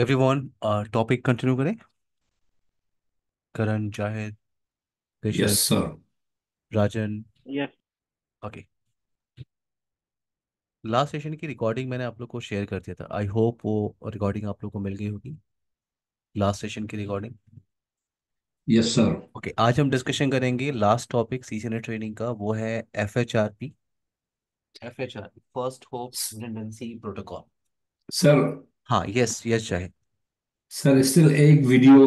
Everyone topic continue करें Karan Zahid yes sir Rajan yes okay last session की recording मैंने आप लोग को शेयर कर दिया था आई होप वो रिकॉर्डिंग आप लोग को मिल गई होगी लास्ट सेशन की रिकॉर्डिंग यस सर ओके आज हम डिस्कशन करेंगे लास्ट टॉपिक सीजनल ट्रेनिंग का वो है F H R P F H R P first hop redundancy protocol sir हाँ यस यस चाहे सर स्टिल एक वीडियो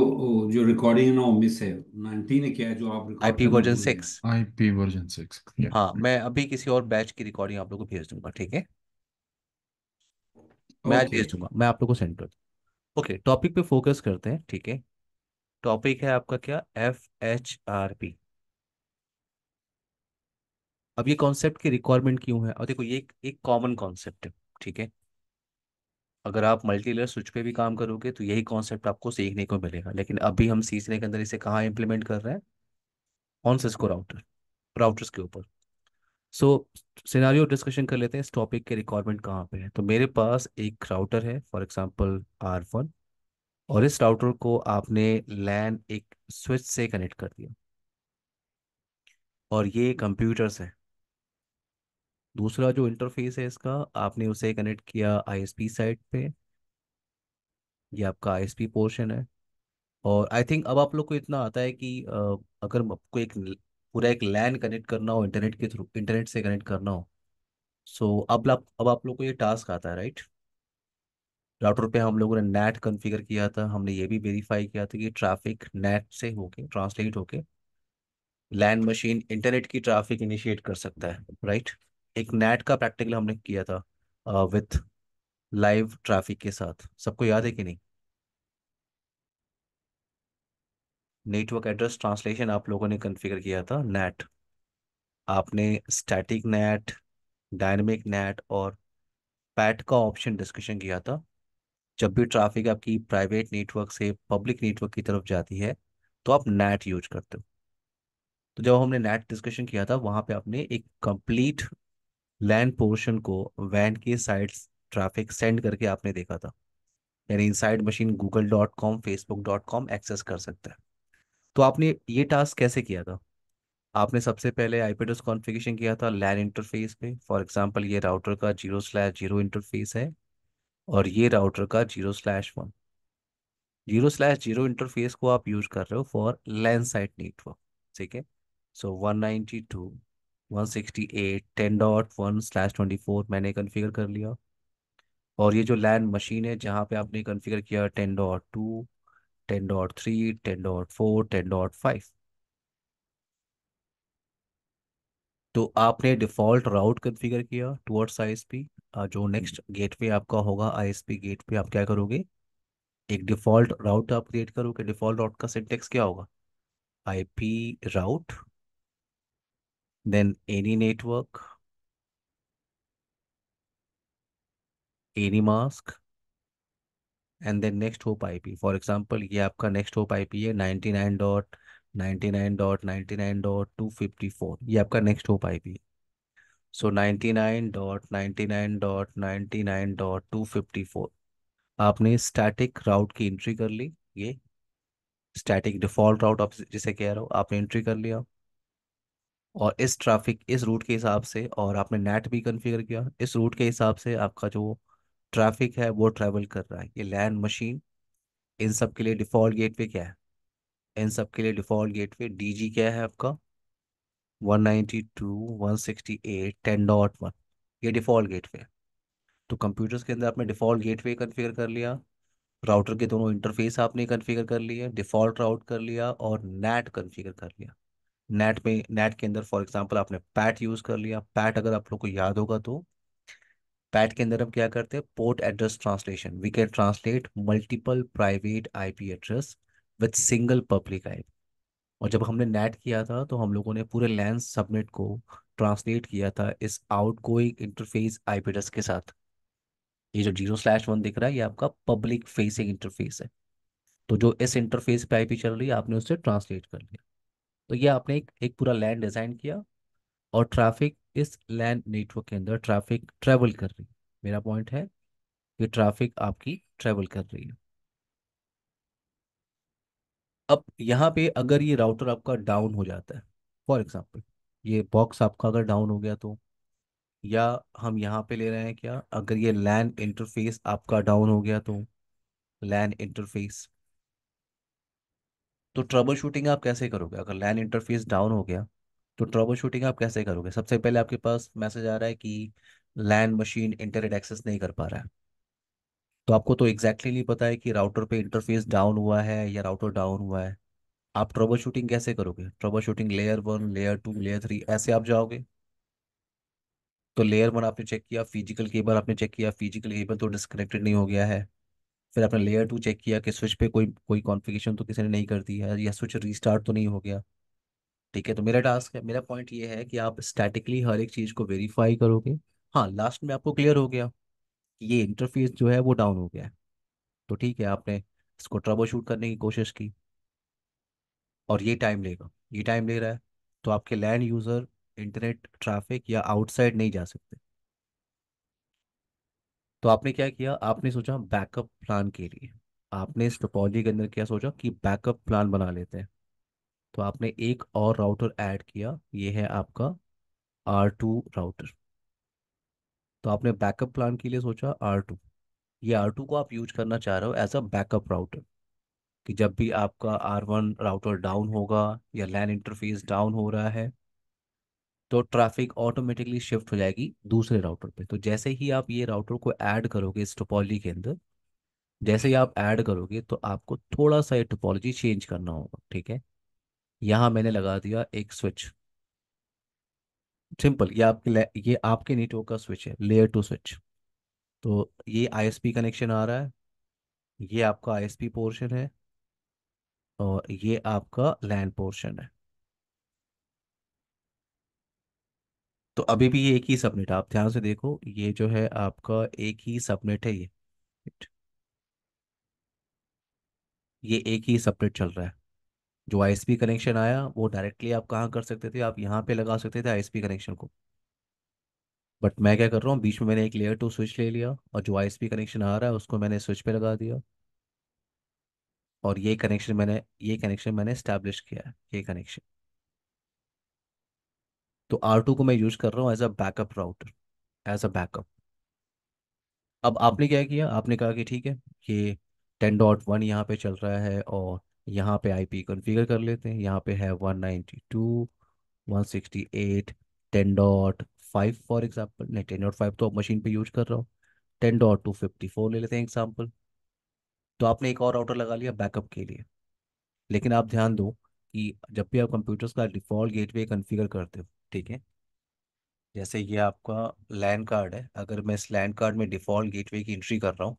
जो रिकॉर्डिंग है ना वो मिस है 19 ने किया है जो आप रिकॉर्ड आईपी करना वर्जन भूल गए सिक्स आईपी वर्जन सिक्स हाँ मैं अभी किसी और बैच की रिकॉर्डिंग आप लोगों को भेज दूंगा ठीक है मैं आज ओके भेज दूंगा मैं आप लोगों को सेंड कर दूंगा ओके टॉपिक पे फोकस करते हैं ठीक है टॉपिक है आपका क्या एफ एच आर पी अब ये कॉन्सेप्ट की रिक्वायरमेंट क्यों है और देखो ये एक कॉमन कॉन्सेप्ट है ठीक है अगर आप मल्टी लेयर स्विच पे भी काम करोगे तो यही कॉन्सेप्ट आपको सीखने को मिलेगा लेकिन अभी हम सीखने के अंदर इसे कहाँ इम्प्लीमेंट कर रहे हैं ऑन सिस्को राउटर राउटर्स के ऊपर सो सिनारियो डिस्कशन कर लेते हैं इस टॉपिक के रिक्वायरमेंट कहाँ पे है तो मेरे पास एक राउटर है फॉर एग्जाम्पल आर वन और इस राउटर को आपने लैन एक स्विच से कनेक्ट कर दिया और ये कंप्यूटर्स है दूसरा जो इंटरफेस है इसका आपने उसे कनेक्ट किया आईएसपी साइट पे ये आपका आईएसपी पोर्शन है और आई थिंक अब आप लोग को इतना आता है कि अगर आपको एक पूरा एक लैन कनेक्ट करना हो इंटरनेट के थ्रू इंटरनेट से कनेक्ट करना हो सो अब आप अब आप लोग को ये टास्क आता है राइट राउटर पे हम लोगों ने नेट कॉन्फ़िगर किया था हमने ये भी वेरीफाई किया था कि ट्रैफिक नेट से होके ट्रांसलेट होके लैंड मशीन इंटरनेट की ट्रैफिक इनिशिएट कर सकता है राइट एक नेट का प्रैक्टिकल हमने किया था विथ लाइव ट्रैफिक के साथ सबको याद है कि नहीं नेटवर्क एड्रेस ट्रांसलेशन आप लोगों ने कॉन्फ़िगर किया था नैट आपने स्टैटिक नेट डायनेमिक नेट और पैट का ऑप्शन डिस्कशन किया था जब भी ट्रैफिक आपकी प्राइवेट नेटवर्क से पब्लिक नेटवर्क की तरफ जाती है तो आप नेट यूज करते हो तो जब हमने नेट डिस्कशन किया था वहां पे आपने एक कंप्लीट लैंड पोर्शन को वैन के साइड ट्रैफिक सेंड करके आपने देखा था यानी inside machine Google dot com Facebook dot com access कर सकता है तो आपने ये टास्क कैसे किया था आपने सबसे पहले आईपीडोस कॉन्फ़िगरेशन किया था लैन इंटरफेस पे फॉर एग्जांपल ये राउटर का जीरो स्लैश जीरो इंटरफेस है और ये राउटर का zero slash one zero slash zero interface को आप यूज कर रहे हो फॉर लैंड साइड नेटवर्क ठीक है so one ninety two 168 10 dot one slash twenty four मैंने कन्फिगर कर लिया और ये जो लैंड मशीन है जहाँ पे आपने कन्फिगर किया ten dot two ten dot three ten dot four ten dot five तो आपने डिफ़ॉल्ट राउट कन्फिगर किया टूवर्ड्स आईएसपी जो नेक्स्ट हम्म। गेटवे आपका होगा आईएसपी गेट पे आप क्या करोगे एक डिफ़ॉल्ट राउट आप क्रिएट करोगे डिफ़ॉल्ट राउट का सिंटेक्स क्या होगा IP route then any network, any mask, and then next hope IP. For example, ये आपका next hope IP है 99.99.99.254 ये आपका next hope IP है so ninety nine dot ninety nine dot ninety nine dot two fifty four आपने static route की entry कर ली ये स्टैटिक डिफॉल्ट राउट आप जिसे कह रहे हो आपने एंट्री कर लिया और इस ट्रैफिक इस रूट के हिसाब से और आपने नेट भी कन्फिगर किया इस रूट के हिसाब से आपका जो ट्रैफिक है वो ट्रैवल कर रहा है ये लैंड मशीन इन सब के लिए डिफ़ॉल्ट गेटवे क्या है इन सब के लिए डिफ़ॉल्ट गेटवे डीजी क्या है आपका टेन डॉट वन ये डिफ़ॉल्ट गेटवे तो कंप्यूटर्स के अंदर आपने डिफ़ॉल्ट गेटवे कन्फिगर कर लिया राउटर के दोनों इंटरफेस आपने कन्फिगर कर लिए डिफ़ॉल्ट राउट कर लिया और नेट कन्फिगर कर लिया नेट में नेट के अंदर फॉर एग्जांपल आपने पैट यूज़ कर लिया पैट अगर आप लोग को याद होगा तो पैट के अंदर हम क्या करते हैं port address translation we can translate multiple private IP address with single public IP और जब हमने नेट किया था तो हम लोगों ने पूरे लैंड सबनेट को ट्रांसलेट किया था इस outgoing interface P address के साथ ये जो जीरो स्लैश वन दिख रहा है ये आपका पब्लिक फेसिंग इंटरफेस है तो जो इस इंटरफेस पे आईपी चल रही है आपने उससे ट्रांसलेट कर लिया तो ये आपने एक, एक पूरा लैंड डिजाइन किया और ट्रैफिक इस लैंड नेटवर्क के अंदर ट्रैफिक ट्रेवल कर रही है मेरा पॉइंट है कि ट्रैफिक आपकी ट्रेवल कर रही है अब यहाँ पे अगर ये राउटर आपका डाउन हो जाता है फॉर एग्जाम्पल ये बॉक्स आपका अगर डाउन हो गया तो या हम यहाँ पे ले रहे हैं क्या अगर ये लैंड इंटरफेस आपका डाउन हो गया तो लैंड इंटरफेस तो ट्रबल शूटिंग आप कैसे करोगे अगर लैन इंटरफेस डाउन हो गया तो ट्रबल शूटिंग आप कैसे करोगे सबसे पहले आपके पास मैसेज आ रहा है कि लैन मशीन इंटरनेट एक्सेस नहीं कर पा रहा है तो आपको तो एग्जैक्टली exactly नहीं पता है कि राउटर पे इंटरफेस डाउन हुआ है या राउटर डाउन हुआ है आप ट्रबल शूटिंग कैसे करोगे troubleshooting layer one layer two layer three ऐसे आप जाओगे तो लेयर वन आपने चेक किया फिजिकल केबल आपने चेक किया फिजिकल केबल तो डिस्कनेक्टेड नहीं हो गया है फिर आपने लेयर टू चेक किया कि स्विच पे कोई कोई कॉन्फ़िगरेशन तो किसी ने नहीं कर दिया या स्विच रीस्टार्ट तो नहीं हो गया ठीक है तो मेरा टास्क है मेरा पॉइंट ये है कि आप स्टैटिकली हर एक चीज़ को वेरीफाई करोगे हाँ लास्ट में आपको क्लियर हो गया कि ये इंटरफेस जो है वो डाउन हो गया है तो ठीक है आपने इसको ट्रबल शूट करने की कोशिश की और ये टाइम लेगा ये टाइम ले रहा है तो आपके लैंड यूज़र इंटरनेट ट्रैफिक या आउटसाइड नहीं जा सकते तो आपने क्या किया आपने सोचा बैकअप प्लान के लिए आपने इस टोपोलॉजी के अंदर क्या सोचा कि बैकअप प्लान बना लेते हैं तो आपने एक और राउटर ऐड किया ये है आपका आर टू राउटर तो आपने बैकअप प्लान के लिए सोचा आर टू ये आर टू को आप यूज करना चाह रहे हो एज अ बैकअप राउटर कि जब भी आपका आर वन राउटर डाउन होगा या लैन इंटरफेस डाउन हो रहा है तो ट्रैफिक ऑटोमेटिकली शिफ्ट हो जाएगी दूसरे राउटर पे तो जैसे ही आप ये राउटर को ऐड करोगे इस टोपोलॉजी के अंदर जैसे ही आप ऐड करोगे तो आपको थोड़ा सा ये टोपोलॉजी चेंज करना होगा ठीक है यहाँ मैंने लगा दिया एक स्विच सिंपल ये आपके ये आपके नेटवर्क का स्विच है लेयर टू स्विच तो ये आईएसपी कनेक्शन आ रहा है ये आपका आईएसपी पोर्शन है और ये आपका लैंड पोर्शन है तो अभी भी ये एक ही सबनेट आप ध्यान से देखो ये जो है आपका एक ही सबनेट है ये ये एक ही सबनेट चल रहा है जो आईएसपी कनेक्शन आया वो डायरेक्टली आप कहाँ कर सकते थे आप यहाँ पे लगा सकते थे आईएसपी कनेक्शन को बट मैं क्या कर रहा हूँ बीच में मैंने एक लेयर टू स्विच ले लिया और जो आईएसपी कनेक्शन आ रहा है उसको मैंने स्विच पे लगा दिया और ये कनेक्शन मैंने ये कनेक्शन मैंने स्टैब्लिश किया है ये कनेक्शन तो आर टू को मैं यूज कर रहा हूँ as a backup router as a backup अब आपने क्या किया आपने कहा कि ठीक है ये टेन डॉट वन यहाँ पे चल रहा है और यहाँ पे आई पी कॉन्फ़िगर कर लेते हैं यहाँ पे है one ninety two one sixty eight ten dot five for example नहीं टेन डॉट फाइव तो आप मशीन पे यूज कर रहा हो ten dot two fifty four ले लेते हैं एग्जाम्पल तो आपने एक और राउटर लगा लिया बैकअप के लिए लेकिन आप ध्यान दो कि जब भी आप कंप्यूटर्स का डिफॉल्ट गेटवे कॉन्फ़िगर करते हो ठीक है जैसे ये आपका लैंड कार्ड है अगर मैं इस लैंड कार्ड में डिफ़ॉल्ट गेटवे की एंट्री कर रहा हूँ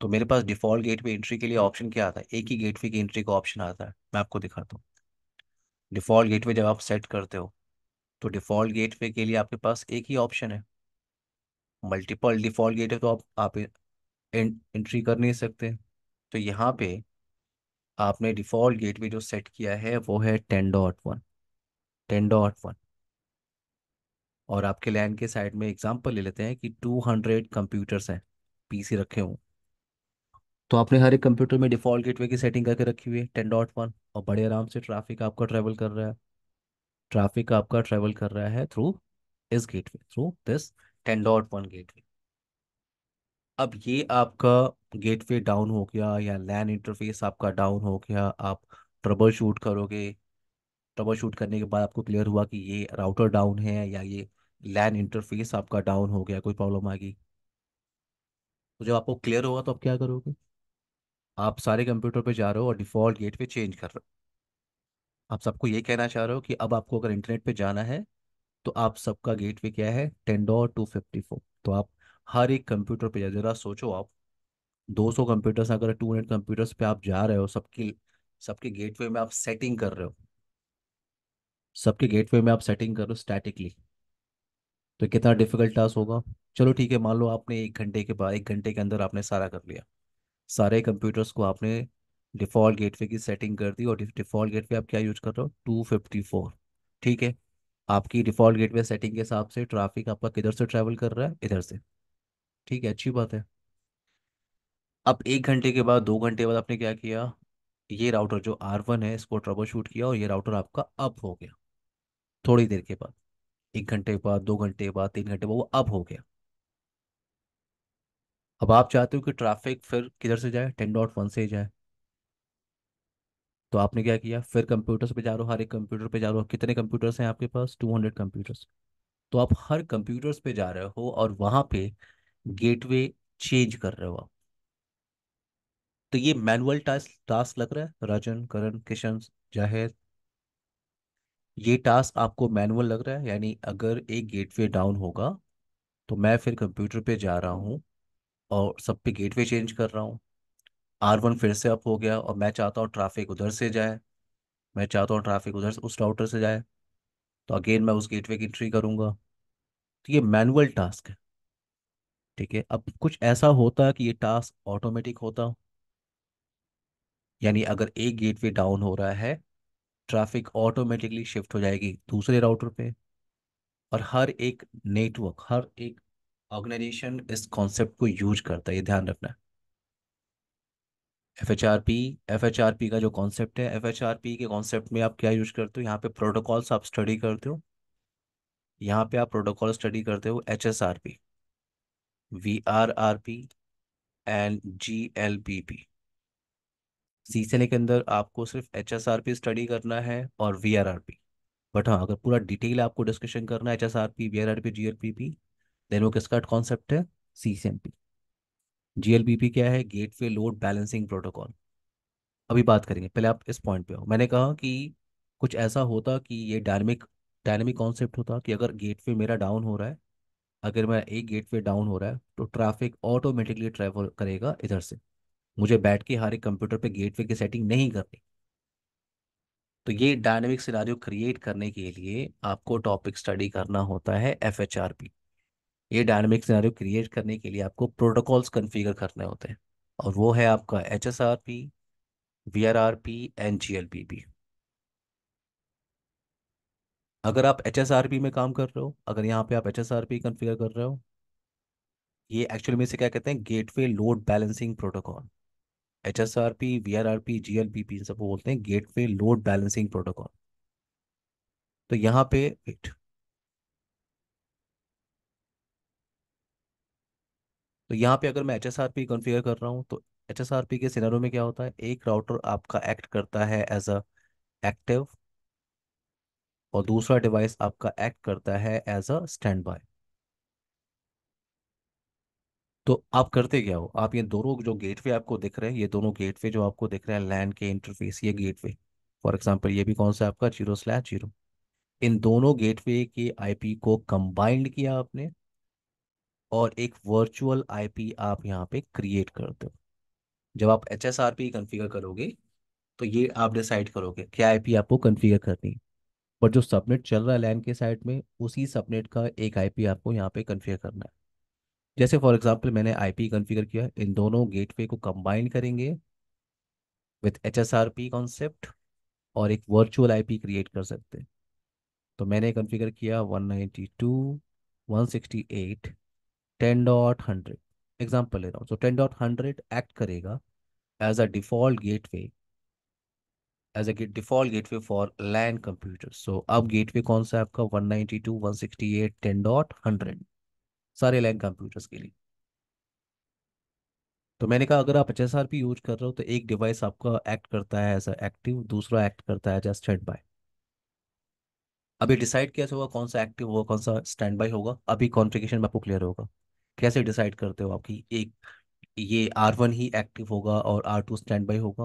तो मेरे पास डिफ़ॉल्ट गेटवे एंट्री के लिए ऑप्शन क्या आता है एक ही गेटवे की एंट्री का ऑप्शन आता है मैं आपको दिखाता हूँ डिफ़ॉल्ट गेटवे जब आप सेट करते हो तो डिफ़ॉल्ट गेटवे के लिए आपके पास एक ही ऑप्शन है मल्टीपल डिफ़ॉल्ट गेट तो आप आप एंट्री कर नहीं सकते तो यहाँ पे आपने डिफ़ॉल्ट गेटवे जो सेट किया है वो है ten dot one ten dot one और आपके लैंड के साइड में एग्जाम्पल ले लेते हैं कि टू हंड्रेड कंप्यूटर्स हैं पीसी रखे हों तो आपने हर एक कंप्यूटर में डिफॉल्ट गेटवे की सेटिंग करके रखी हुई है टेन डॉट वन और बड़े आराम से ट्रैफिक आपका ट्रेवल कर रहा है ट्रैफिक आपका ट्रेवल कर रहा है थ्रू इस gateway through this ten dot one gateway अब ये आपका गेटवे डाउन हो गया या लैन इंटरफेस आपका डाउन हो गया आप ट्रबल शूट करोगे ट्रबल शूट करने के बाद आपको क्लियर हुआ कि ये राउटर डाउन है या ये लैन इंटरफेस आपका डाउन हो गया कोई प्रॉब्लम आ गई तो जब आपको क्लियर होगा तो आप क्या करोगे आप सारे कंप्यूटर पे जा रहे हो और डिफॉल्ट गेट पे चेंज कर रहे हो आप सबको ये कहना चाह रहे हो कि अब आपको अगर इंटरनेट पे जाना है तो आप सबका गेट पे क्या है ten dot two fifty four तो आप हर एक कंप्यूटर पे जरा सोचो आप 200 कंप्यूटर्स अगर 200 हंड्रेड कंप्यूटर्स पे आप जा रहे हो सबकी सबके गेटवे में आप सेटिंग कर रहे हो सबके गेटवे में आप सेटिंग कर रहे हो स्टैटिकली तो कितना डिफिकल्ट टास्क होगा चलो ठीक है मान लो आपने एक घंटे के बाद एक घंटे के अंदर आपने सारा कर लिया सारे कंप्यूटर्स को आपने डिफ़ॉल्ट गेटवे की सेटिंग कर दी और डिफ़ॉल्ट गेटवे आप क्या यूज कर रहे हो टू फिफ्टी फोर ठीक है आपकी डिफ़ॉल्ट गेटवे सेटिंग के हिसाब से ट्रैफिक आपका किधर से ट्रैवल कर रहा है इधर से ठीक है अच्छी बात है अब एक घंटे के बाद दो घंटे बाद आपने क्या किया ये राउटर जो आर वन है इसको ट्रबल शूट किया और ये राउटर आपका अप हो गया थोड़ी देर के बाद एक घंटे बाद दो घंटे बाद तीन घंटे बाद वो अब हो गया अब आप चाहते हो कि ट्रैफिक फिर किधर से जाए टेन डॉट वन से जाए तो आपने क्या किया फिर कंप्यूटर्स पे जा रहे हो हर एक कंप्यूटर पे जा रहे हो कितने कंप्यूटर्स हैं आपके पास टू हंड्रेड कंप्यूटर्स तो आप हर कंप्यूटर्स पे जा रहे हो और वहां पे गेटवे चेंज कर रहे हो आप तो ये मैनुअल टास्क टास्क लग रहा है राजन करण किशन जाहिर ये टास्क आपको मैनुअल लग रहा है यानी अगर एक गेटवे डाउन होगा तो मैं फिर कंप्यूटर पे जा रहा हूँ और सब पे गेटवे चेंज कर रहा हूँ आर वन फिर से अप हो गया और मैं चाहता हूँ ट्रैफिक उधर से जाए मैं चाहता हूँ ट्रैफिक उधर से उस राउटर से जाए तो अगेन मैं उस गेटवे की एंट्री करूँगा तो ये मैनुअल टास्क है ठीक है अब कुछ ऐसा होता कि ये टास्क ऑटोमेटिक होता यानी अगर एक गेटवे डाउन हो रहा है ट्रैफिक ऑटोमेटिकली शिफ्ट हो जाएगी दूसरे राउटर पे और हर एक नेटवर्क हर एक ऑर्गेनाइजेशन इस कॉन्सेप्ट को यूज करता है ये ध्यान रखना है F H R P F H R P का जो कॉन्सेप्ट है एफ एच आर पी के कॉन्सेप्ट में आप क्या यूज करते हो यहाँ पे प्रोटोकॉल्स आप स्टडी करते हो यहाँ पे आप प्रोटोकॉल स्टडी करते हो H S R P V R R P and G L P P सीसने के अंदर आपको सिर्फ H S R P study करना है और V R R P but हाँ अगर पूरा डिटेल आपको डिस्कशन करना है H S R P V R R P G L P P then वो किसका कॉन्सेप्ट है C C M P G L P P क्या है gate gateway load balancing protocol अभी बात करेंगे पहले आप इस पॉइंट पे हो मैंने कहा कि कुछ ऐसा होता कि ये डायनेमिक डायनेमिक कॉन्सेप्ट होता कि अगर गेट वे मेरा डाउन हो रहा है अगर मेरा एक गेट वे डाउन हो रहा है तो ट्रैफिक ऑटोमेटिकली ट्रैवल करेगा इधर से मुझे बैठ के हर एक कंप्यूटर पे गेटवे की सेटिंग नहीं करनी तो ये डायनेमिक सिनारियो क्रिएट करने के लिए आपको टॉपिक स्टडी करना होता है एफ एच आर पी ये डायनेमिक सिनारियो क्रिएट करने के लिए आपको प्रोटोकॉल्स कन्फिगर करने होते हैं और वो है आपका H S R P V R R P and G L P P अगर आप एच एस आर पी में काम कर रहे हो अगर यहाँ पे आप H S R P configure कर रहे हो ये एक्चुअली में से क्या कहते हैं gateway load balancing protocol H S R P V R R P G L P P इन सबको बोलते हैं gateway load balancing protocol तो यहाँ पे वेट तो यहाँ पे अगर मैं H S R P configure कर रहा हूँ तो एच एस आर पी के सिनेरियो में क्या होता है एक राउटर आपका एक्ट करता है एज अ एक्टिव और दूसरा डिवाइस आपका एक्ट करता है एज अ स्टैंड बाय तो आप करते क्या हो आप ये दोनों जो गेटवे आपको दिख रहे हैं ये दोनों गेटवे जो आपको दिख रहे हैं लैंड के इंटरफेस ये गेटवे फॉर एग्जाम्पल ये भी कौन सा आपका जीरो स्लैश जीरो इन दोनों गेटवे के आईपी को कंबाइंड किया आपने और एक वर्चुअल आईपी आप यहाँ पे क्रिएट करते हो जब आप H S R P configure करोगे तो ये आप डिसाइड करोगे क्या आई आपको कन्फिगर करनी है पर जो सबनेट चल रहा है लैंड के साइड में उसी सबनेट का एक आईपी आपको यहाँ पे कन्फिगर करना है जैसे फॉर एग्जांपल मैंने आईपी कॉन्फ़िगर किया इन दोनों गेटवे को कंबाइन करेंगे with H S R P concept और एक वर्चुअल आईपी क्रिएट कर सकते हैं तो मैंने कॉन्फ़िगर किया 192 168 टेन डॉट हंड्रेड एग्जाम्पल ले रहा हूँ so ten dot hundred act करेगा as a default gateway as a default gateway for LAN computer so अब गेटवे कौन सा है आपका sixty eight ten dot hundred सारे लैंग कंप्यूटर्स के लिए तो मैंने कहा अगर आप H S R P use कर रहे हो तो एक डिवाइस आपका एक्ट करता है एज एक्टिव दूसरा एक्ट करता है एज स्टैंड बाय अभी डिसाइड कैसे होगा कौन सा एक्टिव होगा कौन सा स्टैंड बाय होगा अभी कॉन्फ़िगरेशन में आपको क्लियर होगा कैसे डिसाइड करते हो आपकी एक ये आर वन ही एक्टिव होगा और आर टू स्टैंड बाई होगा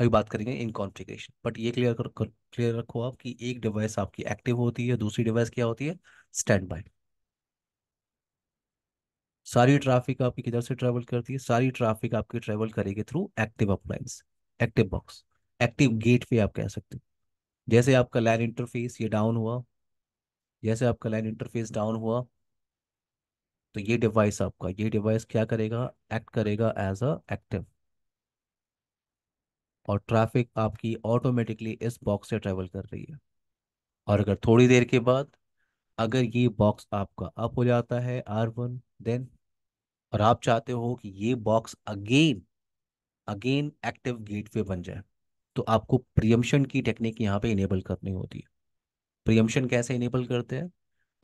अभी बात करेंगे इन कॉन्फ़िगरेशन बट ये क्लियर क्लियर रखो आप कि एक डिवाइस आपकी एक्टिव होती है दूसरी डिवाइस क्या होती है स्टैंड बाई सारी ट्रैफिक आपकी किधर से ट्रेवल करती है सारी ट्रैफिक आपकी ट्रेवल करेगी through active appliance active box active gate पे आप कह सकते हो जैसे आपका लाइन इंटरफेस ये डाउन हुआ जैसे आपका लाइन इंटरफेस डाउन हुआ तो ये डिवाइस आपका ये डिवाइस क्या करेगा एक्ट करेगा एज अ एक्टिव और ट्रैफिक आपकी ऑटोमेटिकली इस बॉक्स से ट्रेवल कर रही है और अगर थोड़ी देर के बाद अगर ये बॉक्स आपका अप हो जाता है आर वन देन और आप चाहते हो कि ये box again again active gateway बन जाए तो आपको प्रियमशन की टेक्निक यहाँ पे इनेबल करनी होती है प्रियमशन कैसे इनेबल करते हैं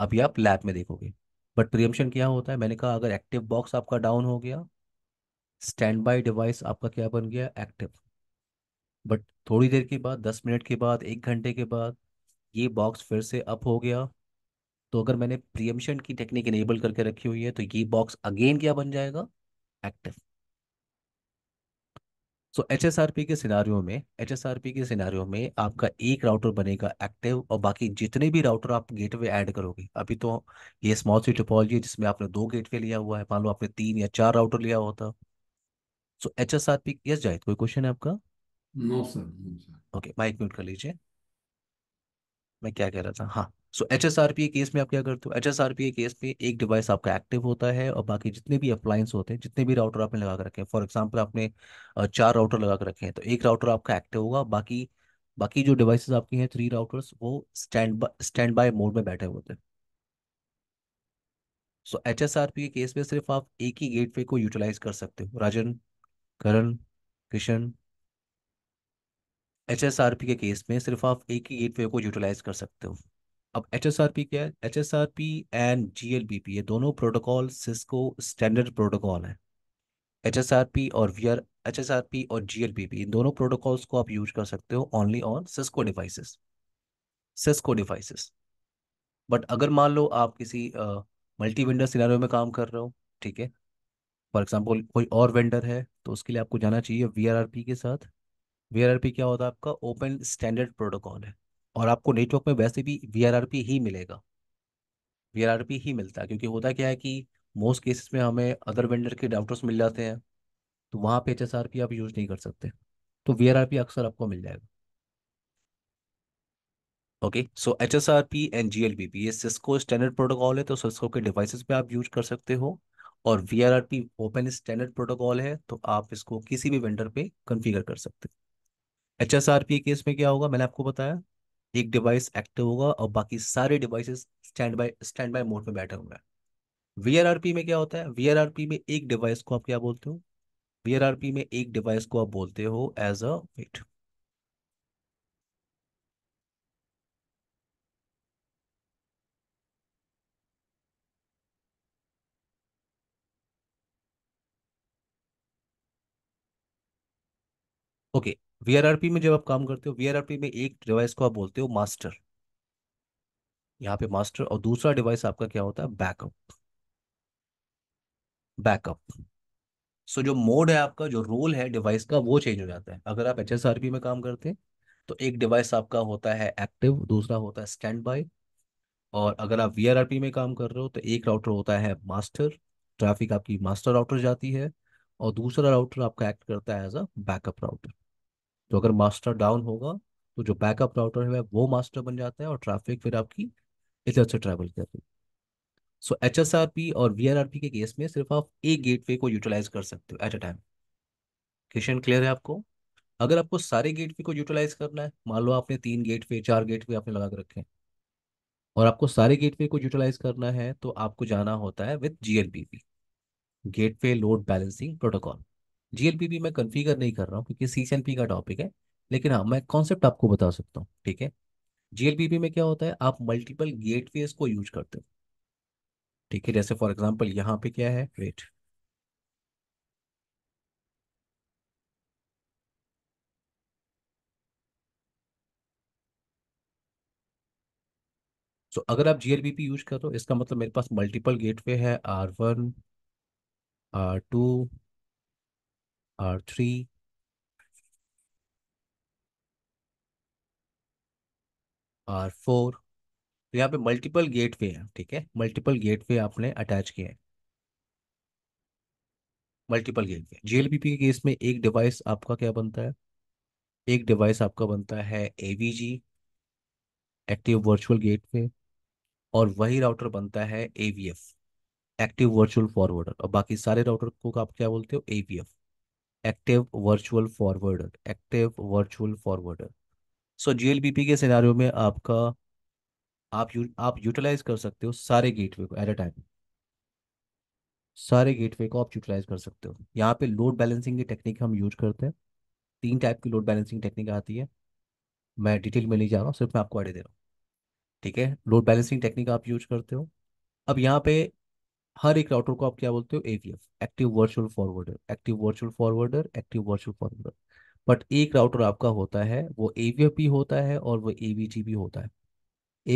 अभी आप लैब में देखोगे बट प्रियमशन क्या होता है मैंने कहा अगर एक्टिव बॉक्स आपका डाउन हो गया स्टैंड बाई डिवाइस आपका क्या बन गया एक्टिव बट थोड़ी देर के बाद दस मिनट के बाद एक घंटे के बाद ये बॉक्स फिर से अप हो गया तो अगर मैंने प्रियमशन की टेक्निक इनेबल करके रखी हुई है तो ये बॉक्स अगेन क्या बन जाएगा active so H S R P के सिनारियों में एच एस आर पी के सिनारियों में आपका एक राउटर बनेगा एक्टिव और बाकी जितने भी राउटर आप गेटवे ऐड करोगे अभी तो ये स्मॉल सी टोपोलॉजी जिसमें आपने दो गेटवे लिया हुआ है मान लो आपने तीन या चार राउटर लिया होता so H S R P yes जाए कोई क्वेश्चन है आपका no sir okay mic mute कर लीजिए मैं क्या कह रहा था हाँ so H S R P case में आप क्या करते हो H S R P case में एक डिवाइस आपका एक्टिव होता है और बाकी जितने भी अप्लाइंस होते हैं जितने भी राउटर आपने लगा कर रखे हैं फॉर एग्जाम्पल आपने चार राउटर लगा कर रखे हैं तो एक राउटर आपका एक्टिव होगा बाकी बाकी जो डिवाइसेस आपकी हैं थ्री राउटर्स वो स्टैंड स्टैंड बाय मोड में बैठे होते हैं so H S R P a case में सिर्फ आप एक ही गेटवे को यूटिलाइज कर सकते हो Rajan Karan Kishan H S R P के केस में सिर्फ आप एक ही गेटवे को यूटिलाइज कर सकते हो अब एच एस आर पी क्या है H S R P and G L B P ये दोनों प्रोटोकॉल सिस्को स्टैंडर्ड प्रोटोकॉल है एच एस आर पी और V R H S R P और जी एल बी पी इन दोनों protocols को आप यूज कर सकते हो only on Cisco devices Cisco devices but अगर मान लो आप किसी मल्टी वेंडर सिनारियो में काम कर रहे हो ठीक है फॉर एग्जाम्पल कोई और वेंडर है तो उसके लिए आपको जाना चाहिए वी आर आर पी के साथ वी आर आर पी क्या होता है आपका ओपन स्टैंडर्ड प्रोटोकॉल है और आपको नेटवर्क में वैसे भी वी ही मिलेगा वी ही मिलता है क्योंकि होता क्या है कि मोस्ट केसेस में हमें अदर वेंडर के डाउटर्स मिल जाते हैं तो वहाँ पे एच आप यूज़ नहीं कर सकते तो वी अक्सर आपको मिल जाएगा okay so H S R P and G L B P ये सिस्को स्टैंडर्ड प्रोटोकॉल है तो सिस्को के डिवाइसेस पे आप यूज कर सकते हो और V R R P open standard protocol है तो आप इसको किसी भी वेंडर पे कन्फिगर कर सकते हो H S R P case में क्या होगा मैंने आपको बताया एक डिवाइस एक्टिव होगा और बाकी सारे devices stand by stand standby mode में बैठे होंगे वीआरआरपी में क्या होता है वीआरआरपी में एक डिवाइस को आप क्या बोलते हो वीआरआरपी में एक डिवाइस को आप बोलते हो as a wait okay okay. VRRP में जब आप काम करते हो वीआरआरपी में एक डिवाइस को आप बोलते हो मास्टर यहाँ पे मास्टर और दूसरा डिवाइस आपका क्या होता है बैकअप बैकअप सो जो मोड है आपका जो रोल है डिवाइस का वो चेंज हो जाता है अगर आप एच में काम करते हैं तो एक डिवाइस आपका होता है एक्टिव दूसरा होता है स्टैंड बाय और अगर आप वी में काम कर रहे हो तो एक राउटर होता है मास्टर ट्रैफिक आपकी मास्टर राउटर जाती है और दूसरा राउटर आपका एक्ट करता है एज अ बैकअप राउटर तो अगर मास्टर डाउन होगा तो जो बैकअप राउटर है वो मास्टर बन जाता है और ट्रैफिक फिर आपकी इधर से ट्रैवल कर रही so H S R P और वी आर आर पी के केस में सिर्फ आप एक गेट वे को यूटिलाइज कर सकते हो at a time question clear है आपको अगर आपको सारे गेट वे को यूटिलाइज करना है मान लो आपने तीन गेट वे चार गेट वे आपने लगा के रखे हैं और आपको सारे गेट वे को यूटिलाइज करना है तो आपको जाना होता है with G L P P gateway load balancing protocol GLPP मैं कन्फिगर नहीं कर रहा हूँ क्योंकि सी का टॉपिक है लेकिन हाँ मैं कॉन्सेप्ट आपको बता सकता हूँ ठीक है जीएलपीपी में क्या होता है आप मल्टीपल गेट को यूज करते हो ठीक है जैसे फॉर एग्जाम्पल यहाँ पे क्या है वेट तो so, अगर आप जीएलबीपी यूज करो इसका मतलब मेरे पास मल्टीपल गेटवे है R one R two R3. R4 four तो यहाँ पे मल्टीपल गेटवे हैं ठीक है मल्टीपल गेटवे आपने अटैच किए हैं मल्टीपल गेटवे जीएलबीपी के केस में एक डिवाइस आपका क्या बनता है एक डिवाइस आपका बनता है एवीजी एक्टिव वर्चुअल गेटवे और वही राउटर बनता है एवीएफ एक्टिव वर्चुअल फॉरवर्डर और बाकी सारे राउटर को आप क्या बोलते हो AVF active virtual forwarder active virtual forwarder so GLBP के सिनारियो में आपका आप यू, आप यूटिलाइज कर सकते हो सारे गेटवे को एट अ टाइम सारे गेटवे को आप यूटिलाइज कर सकते हो यहाँ पे लोड बैलेंसिंग की टेक्निक हम यूज करते हैं तीन टाइप की लोड बैलेंसिंग टेक्निक आती है मैं डिटेल में नहीं जा रहा हूँ सिर्फ मैं आपको आइडिया दे रहा हूँ ठीक है लोड बैलेंसिंग टेक्निक आप यूज करते हो अब यहाँ पे हर एक राउटर को आप क्या बोलते हो AVF active virtual forwarder active virtual forwarder active virtual forwarder but एक राउटर आपका होता है वो एवीएफ भी होता है और वो एवीजी भी होता है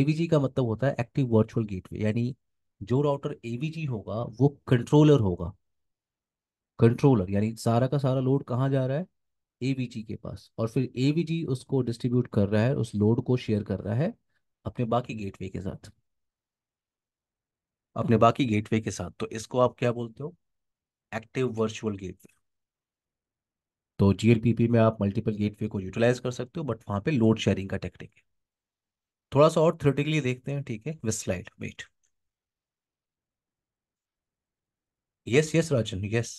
एवीजी का मतलब होता है एक्टिव वर्चुअल गेटवे यानी जो राउटर एवीजी होगा वो कंट्रोलर होगा कंट्रोलर यानी सारा का सारा लोड कहाँ जा रहा है एवीजी के पास और फिर एवीजी उसको डिस्ट्रीब्यूट कर रहा है उस लोड को शेयर कर रहा है अपने बाकी गेटवे के साथ अपने बाकी गेटवे के साथ तो इसको आप क्या बोलते हो एक्टिव वर्चुअल गेटवे तो जीएलपीपी में आप मल्टीपल गेटवे को यूटिलाइज कर सकते हो बट वहां पे लोड शेयरिंग का टेक्निक है थोड़ा सा और थ्रेटिकली देखते हैं ठीक है with slide wait yes yes Rajan yes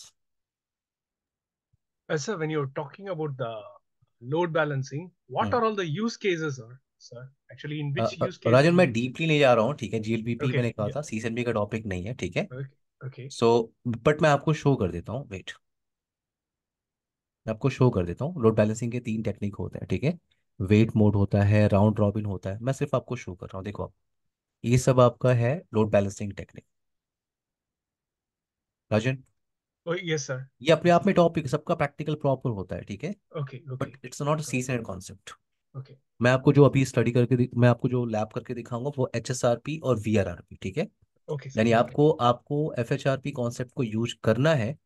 sir when you are talking about the load balancing what are all the use cases are Rajan uh, uh, मैं डीपली नहीं जा रहा हूँ ठीक है जीएलबीपी okay, मैंने कहा yeah. था बी का टॉपिक नहीं है ठीक है ओके सो बट मैं आपको शो कर देता हूँ वेट मैं आपको शो कर देता हूँ लोड बैलेंसिंग के तीन टेक्निक होते हैं ठीक है वेट मोड होता है राउंड रॉबिन होता है मैं सिर्फ आपको शो कर रहा हूँ देखो आप ये सब आपका है load balancing technique Rajan yes sir ये अपने आप में टॉपिक सबका प्रैक्टिकल प्रॉपर होता है ठीक है okay but it's not a season concept okay मैं आपको जो अभी स्टडी करके मैं आपको जो लैब करके दिखाऊंगा वो एच एस आर पी और वी आर आर पी ठीक है ओके यानी आपको आपको F H R P concept को यूज करना है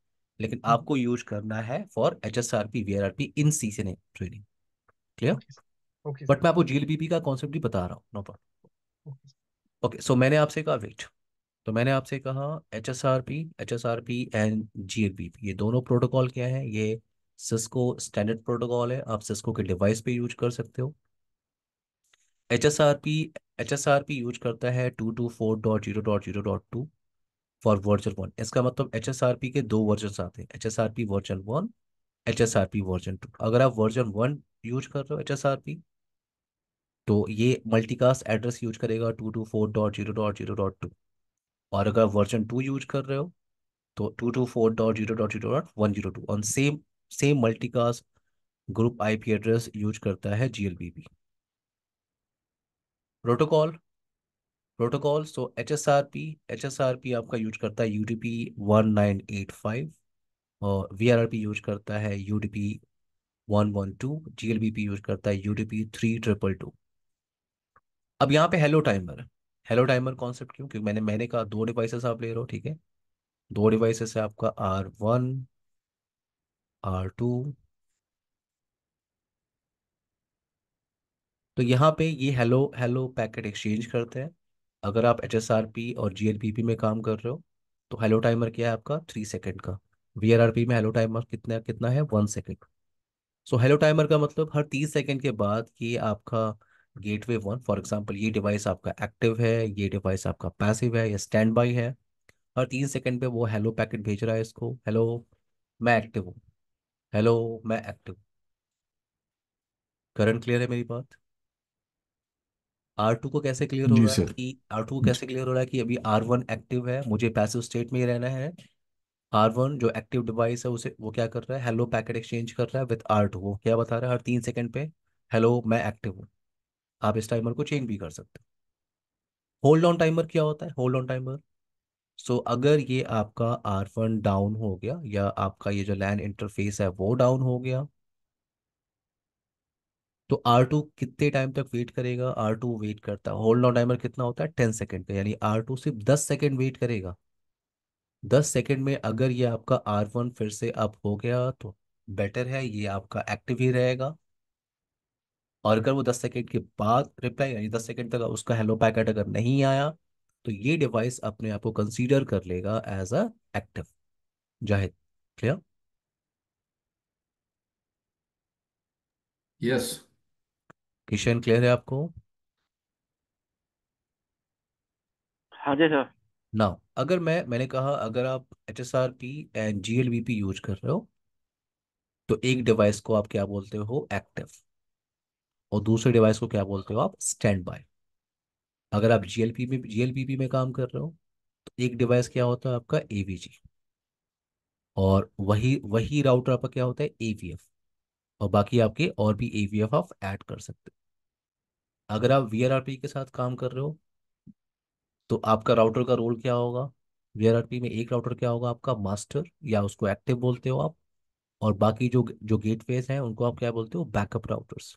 लेकिन हम्म। आपको यूज करना है for H S R P V R R P in C C training clear okay but मैं आपको जीएलबीपी का कॉन्सेप्ट भी बता रहा हूँ नो प्रॉब्लम ओके सो मैंने आपसे कहा वेट तो मैंने आपसे कहा H S R P H S R P and G L B P ये दोनों प्रोटोकॉल क्या है ये सिस्को स्टैंडर्ड प्रोटोकॉल है आप सिस्को के डिवाइस पे यूज कर सकते हो H S R P H S R P use करता है two two four dot zero dot zero dot two for virtual one इसका मतलब एच एस आर पी के दो वर्जन आते हैं H S R P virtual one H S R P version two अगर आप वर्जन वन यूज कर रहे हो एच एस आर पी तो ये मल्टीकास्ट एड्रेस यूज करेगा two two four dot zero dot zero dot two और अगर वर्जन टू यूज कर रहे हो तो two two four dot zero dot zero dot one zero two on same same multicast group IP address use करता है GLBP protocol protocol so HSRP HSRP आपका use करता है UDP D one nine eight five और V use करता है UDP D P one one two G use करता है UDP D three triple two अब यहाँ पे hello timer hello timer concept क्यों क्योंकि मैंने मैंने कहा दो डिवाइसेस आप ले रहे हो ठीक है दो डिवाइसेस है आपका आर वन आर टू तो यहाँ पे ये हेलो हेलो पैकेट एक्सचेंज करते हैं अगर आप एच एस आर पी और जी पी पी में काम कर रहे हो तो हेलो टाइमर क्या है आपका थ्री सेकेंड का वी आर आर पी में हेलो टाइमर कितना कितना है one second so hello timer का मतलब हर तीस सेकेंड के बाद ये आपका gateway one for example ये डिवाइस आपका एक्टिव है ये डिवाइस आपका पैसिव है या स्टैंड बाई है हर तीन सेकेंड पे वो हेलो पैकेट भेज रहा है इसको हेलो मैं एक्टिव हूँ हेलो मैं एक्टिव करंट क्लियर है मेरी बात आर टू को कैसे क्लियर हो जी रहा है सर कि आर टू को कैसे क्लियर हो रहा है कि अभी आर वन एक्टिव है मुझे पैसिव स्टेट में ही रहना है आर वन जो एक्टिव डिवाइस है उसे वो क्या कर रहा है हेलो पैकेट एक्सचेंज कर रहा है विथ आर टू वो क्या बता रहा है हर तीन सेकंड पे हेलो मैं एक्टिव हूँ आप इस टाइमर को चेंज भी कर सकते हो होल्ड ऑन टाइमर क्या होता है होल्ड ऑन टाइमर सो अगर ये आपका आर वन डाउन हो गया या आपका ये जो लैन इंटरफेस है वो डाउन हो गया तो आर टू कितने टाइम तक वेट करेगा आर टू वेट करता है होल्ड ऑन टाइमर कितना होता है टेन सेकेंड का यानी आर टू सिर्फ दस सेकेंड वेट करेगा दस सेकेंड में अगर ये आपका आर वन फिर से अप हो गया तो बेटर है ये आपका एक्टिव ही रहेगा और अगर वो दस सेकेंड के बाद रिप्लाई यानी दस सेकेंड तक उसका हेलो पैकेट अगर नहीं आया तो ये डिवाइस अपने आप को कंसीडर कर लेगा as a active Zahid clear yes Kishan clear है आपको हाँ जी सर ना अगर मैं मैंने कहा अगर आप H S R P and G L P use कर रहे हो तो एक डिवाइस को आप क्या बोलते हो एक्टिव और दूसरे डिवाइस को क्या बोलते हो आप स्टैंड बाय अगर आप जीएलपी में जीएलपीपी में काम कर रहे हो तो एक डिवाइस क्या होता है आपका एवीजी और वही वही राउटर आपका क्या होता है एवीएफ और बाकी आपके और भी एवीएफ आप ऐड कर सकते हो अगर आप वीआरआरपी के साथ काम कर रहे हो तो आपका राउटर का रोल क्या होगा वीआरआरपी में एक राउटर क्या होगा आपका मास्टर या उसको एक्टिव बोलते हो आप और बाकी जो जो गेटवेज हैं उनको आप क्या बोलते हो बैकअप राउटर्स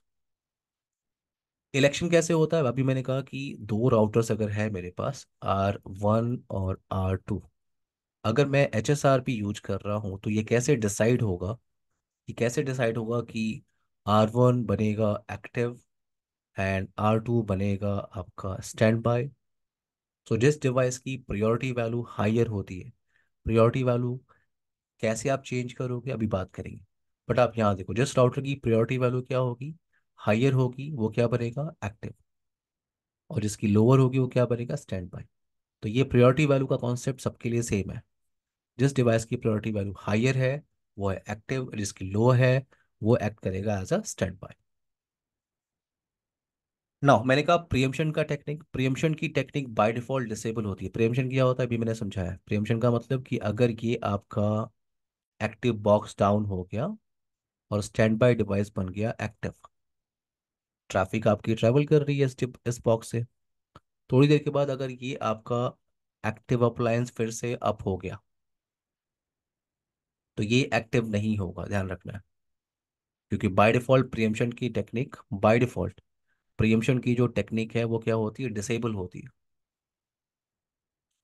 इलेक्शन कैसे होता है अभी मैंने कहा कि दो राउटर्स अगर है मेरे पास आर वन और आर टू अगर मैं H S R P use कर रहा हूँ तो ये कैसे डिसाइड होगा कि कैसे डिसाइड होगा कि आर वन बनेगा एक्टिव एंड आर टू बनेगा आपका स्टैंड बाय सो तो जिस डिवाइस की प्रायोरिटी वैल्यू हायर होती है प्रायोरिटी वैल्यू कैसे आप चेंज करोगे अभी बात करेंगे बट आप यहाँ देखो जिस राउटर की प्रायोरिटी वैल्यू क्या होगी हायर होगी वो क्या बनेगा एक्टिव और जिसकी लोअर होगी वो क्या बनेगा स्टैंड बाई तो ये प्रायोरिटी वैल्यू का कॉन्सेप्ट सबके लिए सेम है जिस डिवाइस की प्रायोरिटी वैल्यू हायर है वो है एक्टिव जिसकी लो है वो एक्ट करेगा as a standby now मैंने कहा प्रियमशन का टेक्निक प्रियमशन की टेक्निक बाय डिफॉल्ट डिसेबल होती है प्रियमशन क्या होता है अभी मैंने समझाया प्रियमशन का मतलब कि अगर ये आपका एक्टिव बॉक्स डाउन हो गया और स्टैंड बाय डिवाइस बन गया एक्टिव ट्रैफिक आपकी ट्रैवल कर रही है इस बॉक्स से थोड़ी देर के बाद अगर ये आपका एक्टिव अप्लायंस फिर से अप हो गया तो ये एक्टिव नहीं होगा ध्यान रखना है क्योंकि बाय डिफॉल्ट प्रियमशन की टेक्निक बाय डिफॉल्ट प्रियम्शन की जो टेक्निक है वो क्या होती है डिसेबल होती है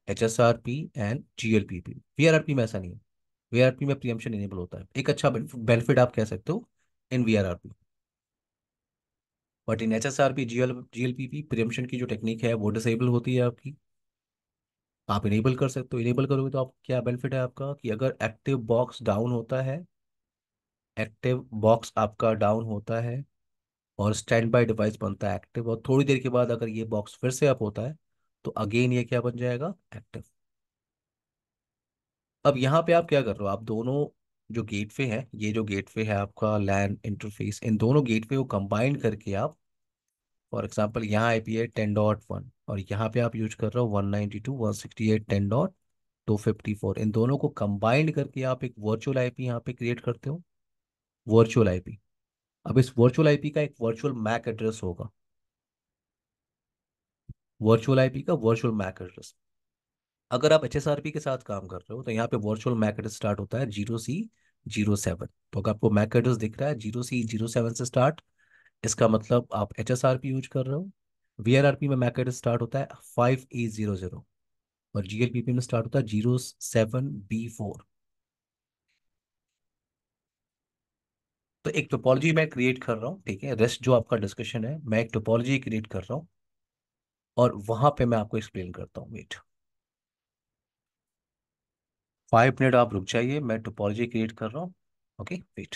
H S R P and G L P P V R R P में ऐसा नहीं है वी आर पी में प्रियमशन इनेबल होता है एक अच्छा बेनिफिट आप कह सकते हो in V R R P but in H S R P G L G L P P preemption की जो टेक्निक है वो डिसेबल होती है आपकी आप इनेबल कर सकते हो इनेबल करोगे तो आप क्या बेनिफिट है आपका कि अगर एक्टिव बॉक्स डाउन होता है एक्टिव बॉक्स आपका डाउन होता है और स्टैंड बाई डिवाइस बनता है एक्टिव और थोड़ी देर के बाद अगर ये बॉक्स फिर से अप होता है तो अगेन ये क्या बन जाएगा एक्टिव अब यहाँ पे आप क्या कर रहे हो आप दोनों जो गेटवे है ये जो गेटवे है आपका लैंड इंटरफेस इन दोनों गेटवे को कंबाइन करके आप फॉर एग्जांपल यहाँ आई पी है टेन डॉट वन और यहाँ पे आप यूज कर रहे हो one ninety two one sixty eight ten dot two fifty four इन दोनों को कंबाइंड करके आप एक वर्चुअल आई पी यहाँ पे क्रिएट करते हो वर्चुअल आई पी अब इस वर्चुअल आई पी का एक वर्चुअल मैक एड्रेस होगा वर्चुअल आई पी का वर्चुअल मैक एड्रेस अगर आप एच के साथ काम कर रहे हो तो यहाँ पे वर्चुअल मैक एड्रेस स्टार्ट होता है जीरो सी जीरो सेवन तो अगर आपको मैक एड्रेस दिख रहा है जीरो सी जीरो सेवन से स्टार्ट इसका मतलब आप एच यूज कर रहे हो वी में मैक एड्रेस स्टार्ट होता है फाइव ए जीरो जीरो और जी में स्टार्ट होता है जीरो सेवन बी फोर तो एक टोपोलॉजी मैं क्रिएट कर रहा हूँ ठीक है रेस्ट जो आपका डिस्कशन है मैं एक टोपोलॉजी क्रिएट कर रहा हूँ और वहां पे मैं आपको एक्सप्लेन करता हूँ वेट फाइव मिनट आप रुक जाइए मैं टोपोलॉजी क्रिएट कर रहा हूँ ओके वेट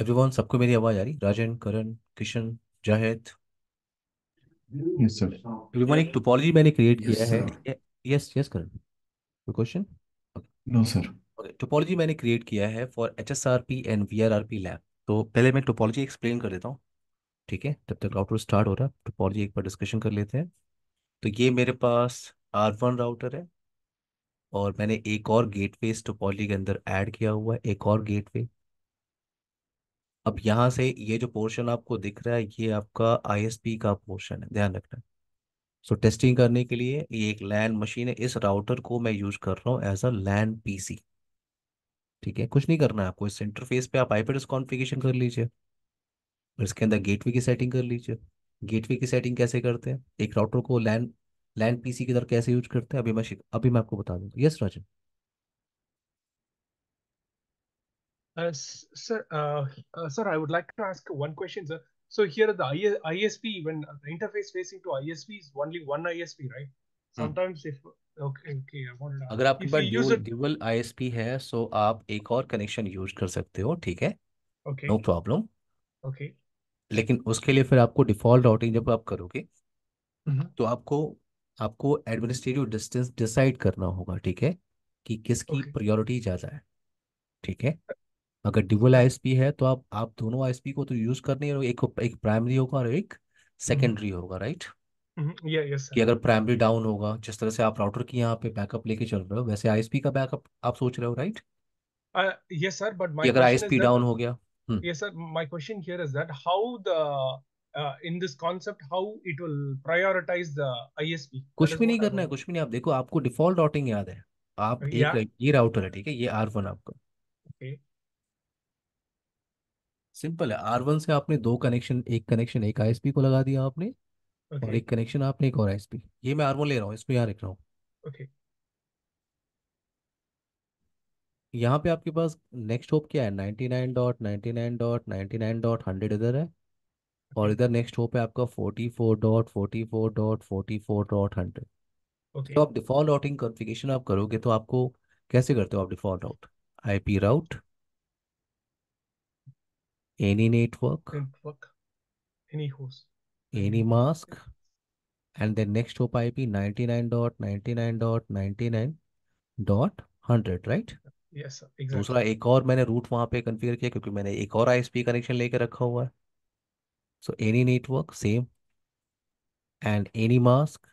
एवरीवन सबको मेरी आवाज आ रही Rajan Karan Kishan Zahid yes sir everyone एक टोपोलॉजी मैंने क्रिएट yes, किया sir. है yes yes Karan question no sir topology मैंने क्रिएट किया है for H S R P and V R R P lab तो पहले मैं टोपोलॉजी एक्सप्लेन कर देता हूँ ठीक है तब तक राउटर स्टार्ट हो रहा है टोपोलॉजी एक बार डिस्कशन कर लेते हैं तो ये मेरे पास आर वन राउटर है और मैंने एक और गेटवे इस टोपोलॉजी के अंदर ऐड किया हुआ है एक और गेटवे अब यहाँ से ये जो पोर्शन आपको दिख रहा है ये आपका आईएसपी का पोर्शन है ध्यान रखना सो so, टेस्टिंग करने के लिए ये एक लैंड मशीन है इस राउटर को मैं यूज कर रहा हूँ एज अ लैंड पीसी ठीक है कुछ नहीं करना है आपको इस इंटरफेस पे आप आईपेडस कॉन्फ़िगरेशन कर लीजिए और इसके अंदर गेटवे की सेटिंग कर लीजिए गेटवे की सेटिंग कैसे करते हैं एक राउटर को लैंड लैंड पीसी की तरह कैसे यूज करते हैं अभी मैं अभी मैं आपको बता दूंगा yes Rajan Uh, sir, uh, uh, sir, I would like to ask one question, sir. So here the ISP, when the interface facing to ISP is only one ISP, right? Sometimes hmm. if okay, okay, I wanted to. अगर आपके पास dual dual ISP है, so आप एक और connection use कर सकते हो, ठीक है? Okay. No problem. Okay. लेकिन उसके लिए फिर आपको डिफॉल्ट राउटिंग जब आप करोगे तो आपको आपको एडमिनिस्ट्रेटिव डिस्टेंस डिसाइड करना होगा ठीक है कि किसकी प्रायोरिटी ज्यादा है ठीक है अगर डिबल आईएसपी है तो आप आप दोनों आईएसपी को तो यूज करनी है एक एक प्राइमरी होगा और एक हम्म। सेकेंडरी होगा राइट हम्म, यस कि अगर प्राइमरी डाउन होगा जिस तरह से आप राउटर की यहाँ पे बैकअप लेके चल रहे हो वैसे आईएसपी का बैकअप आप सोच रहे हो right yes sir but my अगर आईएसपी डाउन हो गया yes sir my question here is that how the in this concept how it will prioritize the ISP कुछ भी नहीं करना है कुछ भी नहीं आप देखो आपको डिफॉल्ट राउटिंग याद है आप एक ये राउटर है ठीक है ये आर वन आपका सिंपल है आर वन से आपने दो कनेक्शन एक कनेक्शन एक आईएसपी को लगा दिया आपने okay. और एक कनेक्शन आपने एक और आईएसपी ये मैं आर वन ले रहा हूँ इसको यहाँ रख रहा हूँ okay. यहाँ पे आपके पास नेक्स्ट होप क्या है ninety nine dot ninety nine dot ninety nine dot hundred इधर है और इधर नेक्स्ट होप है आपका forty four dot forty four dot forty four dot hundred तो आप डिफॉल्ट राउटिंग कॉन्फ़िगरेशन आप करोगे तो आपको कैसे करते हो आप default route IP route any network, network, any host, any mask, and then next hop IP 99.99.99.100, right? Yes, sir, तो exactly. दूसरा एक और मैंने रूट वहां पे कॉन्फ़िगर किया क्योंकि मैंने एक और आईएसपी कनेक्शन लेके रखा हुआ है so any network same and any mask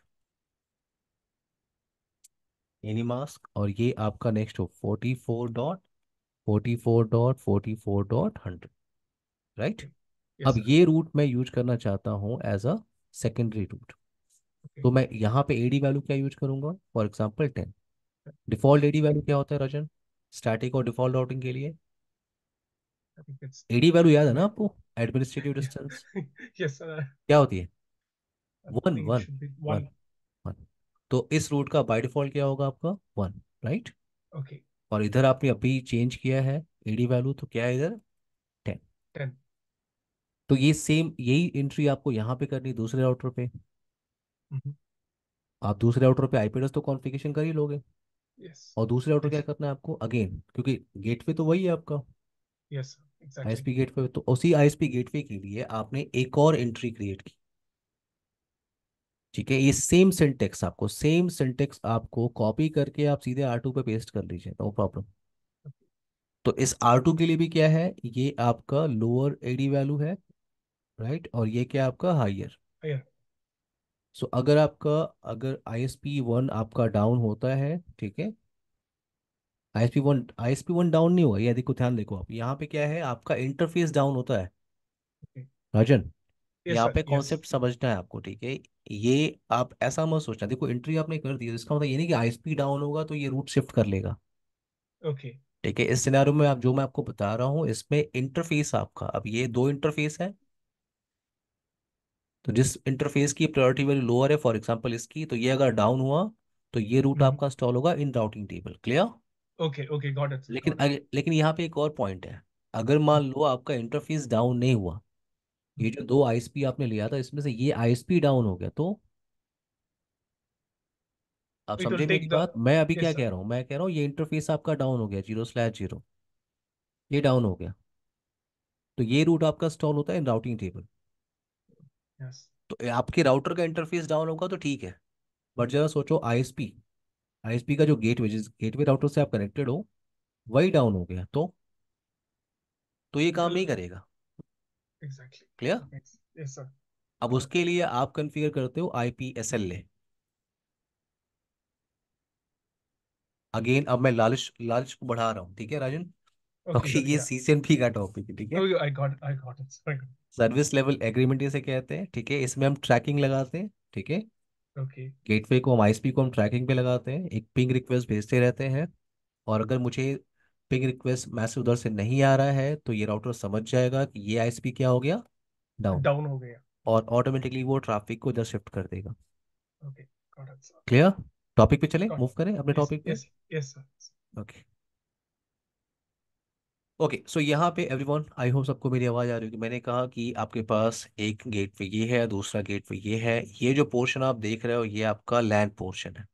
any mask और ये आपका next hop forty four dot forty four dot forty four dot hundred right yes, अब sir. ये रूट मैं यूज करना चाहता हूँ एज अ सेकेंडरी रूट तो मैं यहाँ पे एडी वैल्यू क्या यूज करूंगा for example ten default AD value क्या होता है रजन स्टैटिक और डिफॉल्ट राउटिंग के लिए एडी वैल्यू याद है ना आपको एडमिनिस्ट्रेटिव डिस्टेंस यस सर क्या होती है वन वन वन वन तो इस रूट का बाय डिफॉल्ट क्या होगा आपका वन राइट ओके और इधर आपने अभी चेंज किया है एडी वैल्यू तो क्या है इधर टेन टेन तो ये सेम यही एंट्री आपको यहाँ पे करनी दूसरे राउटर पे mm-hmm. आप दूसरे राउटर पे आईपी एड्रेस तो कॉन्फ़िगरेशन कर ही लोगे yes. और दूसरे राउटर yes. क्या करना है आपको अगेन क्योंकि गेटवे तो वही है आपका यस yes, आईएसपी गेटवे तो उसी आई एस आईएसपी गेटवे के लिए आपने एक और एंट्री क्रिएट की ठीक है ये सेम सिंटेक्स आपको सेम सिंटेक्स आपको कॉपी करके आप सीधे आर टू पे पेस्ट कर लीजिए नो प्रॉब्लम तो इस आर टू के लिए भी क्या है ये आपका लोअर एडी वैल्यू है राइट और ये क्या आपका हायर सो so, अगर आपका अगर आई एस पी वन आपका डाउन होता है ठीक है I S P one I S P one down नहीं हुआ ये देखो ध्यान देखो आप यहाँ पे क्या है आपका इंटरफेस डाउन होता है राजन yes, यहाँ पे कॉन्सेप्ट yes. समझना है आपको ठीक है ये आप ऐसा मत सोचना देखो एंट्री आपने कर दी इसका मतलब ये नहीं कि आईएसपी डाउन होगा तो ये रूट शिफ्ट कर लेगा ओके okay. ठीक है इस सिनेरियो में आप जो मैं आपको बता रहा हूँ इसमें इंटरफेस आपका अब ये दो इंटरफेस है तो जिस इंटरफेस की प्रायोरिटी वैल्यू लोअर है फॉर एग्जाम्पल इसकी तो ये अगर डाउन हुआ तो ये रूट हम्म। आपका इंस्टॉल होगा in routing table clear okay okay got it लेकिन अग, लेकिन यहाँ पे एक और पॉइंट है अगर मान हम्म। लो आपका इंटरफेस डाउन नहीं हुआ ये जो दो आईएसपी आपने लिया था इसमें से ये आईएसपी डाउन हो गया तो आप समझे मेरी बात मैं अभी क्या कह रहा हूँ मैं कह रहा हूँ ये इंटरफेस आपका डाउन हो गया जीरो स्लैश जीरो ये डाउन हो गया तो ये रूट आपका स्टॉल होता है इन राउटिंग टेबल तो आपके राउटर का इंटरफेस डाउन होगा तो ठीक है बट जरा सोचो आईएसपी आईएसपी का जो गेटवे जिस गेटवे राउटर से आप कनेक्टेड हो वही डाउन हो गया तो तो ये काम नहीं करेगा क्लियर exactly. yes, अब उसके लिए आप कॉन्फ़िगर करते हो आईपीएसएलए अगेन अब मैं लालच लालच को बढ़ा रहा हूँ ठीक है राजन ओके ये सीजन थ्री का टॉपिक है ठीक है I got I got it service level agreement इसे कहते हैं ठीक है इसमें हम ट्रैकिंग लगाते हैं ठीक है ओके गेटवे को हम आईएसपी को हम ट्रैकिंग पे लगाते हैं एक पिंग रिक्वेस्ट भेजते रहते हैं और अगर मुझे पिंग रिक्वेस्ट मैसेज उधर से नहीं आ रहा है तो ये राउटर समझ जाएगा कि ये आईएसपी क्या हो गया डाउन डाउन हो गया और ऑटोमेटिकली वो ट्रैफिक को इधर शिफ्ट कर देगा ओके क्लियर टॉपिक पे चले मूव करें अपने टॉपिक पे yes yes sir okay okay so यहाँ पे एवरीवन आई होप सबको मेरी आवाज़ आ रही होगी मैंने कहा कि आपके पास एक गेट पे ये है दूसरा गेट पे ये है ये जो पोर्शन आप देख रहे हो ये आपका लैंड पोर्शन है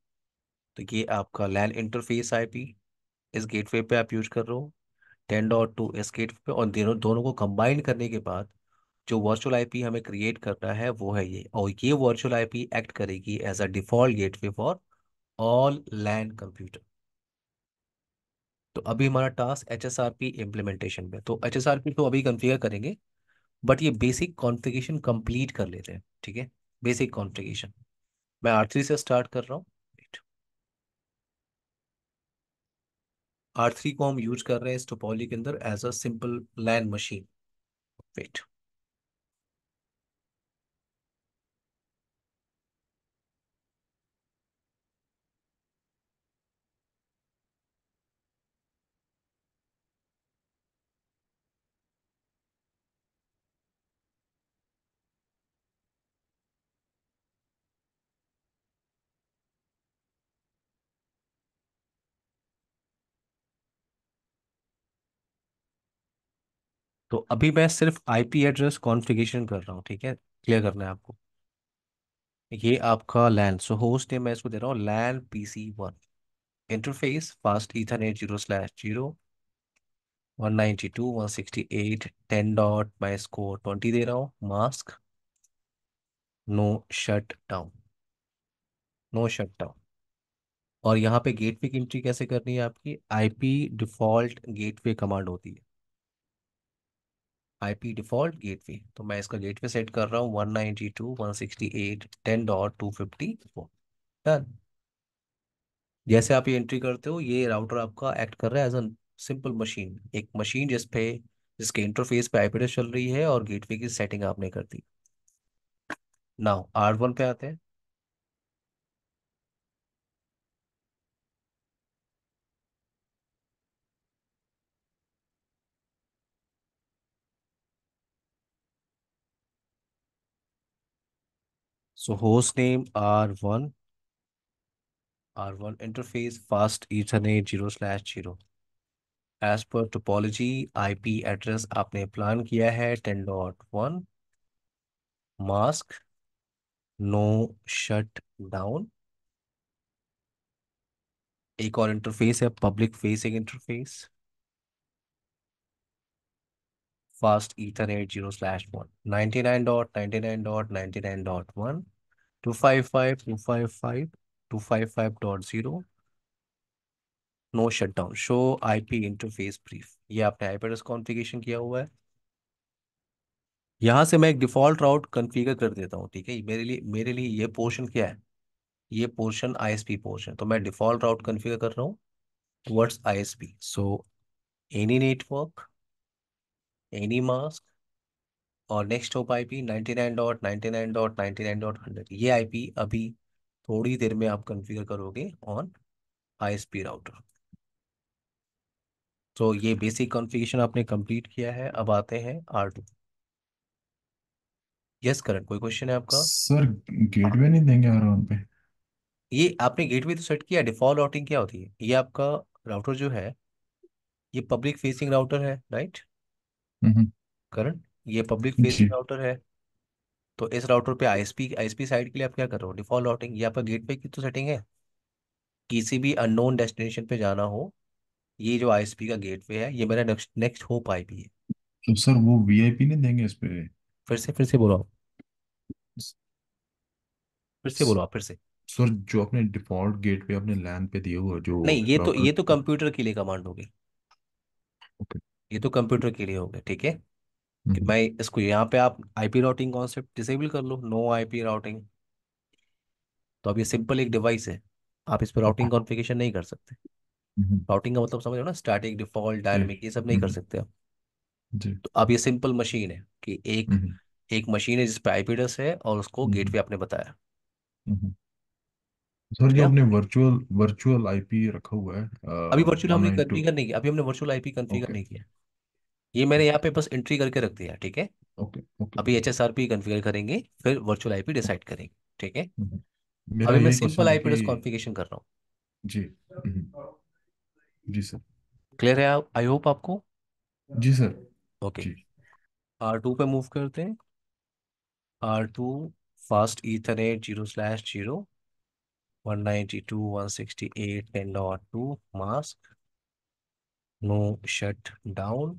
तो ये आपका लैंड इंटरफेस आईपी इस गेटवे पे आप यूज कर रहे हो टेन डॉट टू इस गेट पे और दोनों दोनों को कंबाइन करने के बाद जो वर्चुअल पी हमें क्रिएट करना है वो है ये और ये वर्चुअल पी एक्ट करेगी as a default way for all LAN computer तो अभी हमारा task H S R P implementation पे तो एच एस आर पी तो अभी कन्फिगर करेंगे बट ये बेसिक कॉन्फिगेशन कंप्लीट कर लेते हैं ठीक है बेसिक कॉन्फिगेशन मैं आर थ्री से स्टार्ट कर रहा हूँ आर थ्री को हम यूज कर रहे हैं इस टोपोली के अंदर as a simple LAN machine wait तो अभी मैं सिर्फ आईपी एड्रेस कॉन्फ़िगरेशन कर रहा हूँ ठीक है क्लियर करना है आपको ये आपका लैन सो होस्ट नेम मैं इसको दे रहा हूँ LAN PC one interface fast eight zero slash zero one ninety two one sixty eight ten dot मैं इसको ट्वेंटी दे रहा हूँ mask no shut down no shut down और यहाँ पे गेटवे की एंट्री कैसे करनी है आपकी आईपी डिफॉल्ट गेटवे कमांड होती है आईपी डिफॉल्ट गेटवे तो मैं इसका गेटवे सेट कर रहा हूँ one one ninety two two sixty eight ten dot fifty done जैसे आप ये एंट्री करते हो ये राउटर आपका एक्ट कर रहा है एज अ सिंपल मशीन एक मशीन जिस पे जिसके इंटरफेस पे आईपी चल रही है और गेटवे की सेटिंग आपने कर दी नाउ आर वन पे आते हैं So host name R1, R1 interface fast ethernet 0 slash 0. As पर टोपोलॉजी आईपी एड्रेस आपने प्लान किया है ten dot one mask no shut down एक और इंटरफेस है public facing interface fast ethernet zero slash one ninety nine dot ninety nine dot ninety nine dot one 255, 255, ये आपने configuration किया हुआ है से मैं एक डिफॉल्ट राउट कॉन्फ़िगर कर देता हूँ ठीक है मेरे लिए मेरे लिए ये पोर्शन क्या है ये पोर्शन आईएसपी पोर्शन तो मैं डिफॉल्ट राउट कॉन्फ़िगर कर रहा हूँ towards ISP so any network any mask और next hop I P ninety nine dot ninety nine dot ninety nine dot hundred ये आई पी अभी थोड़ी देर में आप कन्फिगर करोगे ऑन आई एस राउटर तो ये बेसिक कॉन्फ़िगरेशन आपने कंप्लीट किया है अब आते हैं आर टू यस करण कोई क्वेश्चन है आपका सर गेटवे नहीं देंगे आर वन पे ये आपने गेटवे तो सेट किया डिफॉल्ट राउटिंग क्या होती है ये आपका राउटर जो है ये पब्लिक फेसिंग राउटर है राइट करण हम्म। ये पब्लिक फेसिंग राउटर है तो इस राउटर पे आईएसपी आईएसपी साइड के लिए आप क्या कर रहे हो डिफॉल्ट राउटिंग ये आपका गेटवे की तो सेटिंग है किसी भी अननोन डेस्टिनेशन पे जाना हो ये जो आईएसपी का गेटवे है ये मेरा नेक्स्ट नेक्स्ट होप आईपी है तो सर वो वीआईपी नहीं देंगे इस पे फिर से फिर से बोलो आप फिर से बोलो आप फिर से सर जो आपने डिफॉल्ट गेटवे अपने लैन पे दिए हुए जो नहीं ये तो ये तो कंप्यूटर के लिए कमांड होगी ओके ये तो कंप्यूटर के लिए होगी ठीक है कि मैं हम्म। इसको यहाँ पे आप आईपी राउटिंग कॉन्सेप्ट डिसेबल कर लो नो आईपी राउटिंग तो अब ये सिंपल एक डिवाइस है आप इस पर राउटिंग कॉन्फ़िगरेशन नहीं कर सकते राउटिंग हम्म। का मतलब समझ रहे हो ना स्टैटिक डिफॉल्ट डायनेमिक ये सब नहीं कर हम्म। सकते आप तो अब ये सिंपल मशीन है कि एक एक मशीन है जिस पर आईपी एड्रेस है और उसको गेटवे आपने बताया सर ये तो हमने वर्चुअल वर्चुअल आईपी रखा हुआ है अभी वर्चुअल हमने कॉन्फ़िगर नहीं किया अभी हमने वर्चुअल आईपी कॉन्फ़िगर नहीं किया ये मैंने यहाँ पे बस एंट्री करके रख दिया ठीक है ओके ओके अभी H S R P configure करेंगे फिर वर्चुअल आईपी डिसाइड करेंगे ठीक है हम्म, हम्म। मेरा अभी मैं सिंपल आईपी एड्रेस कॉन्फ़िगरेशन कर रहा हूँ जी हम्म, जी सर क्लियर है आई होप आपको जी सर ओके जी आर टू पे मूव करते हैं R two fast eight zero slash zero one ninety two one sixty eight ten dot two mask no shut down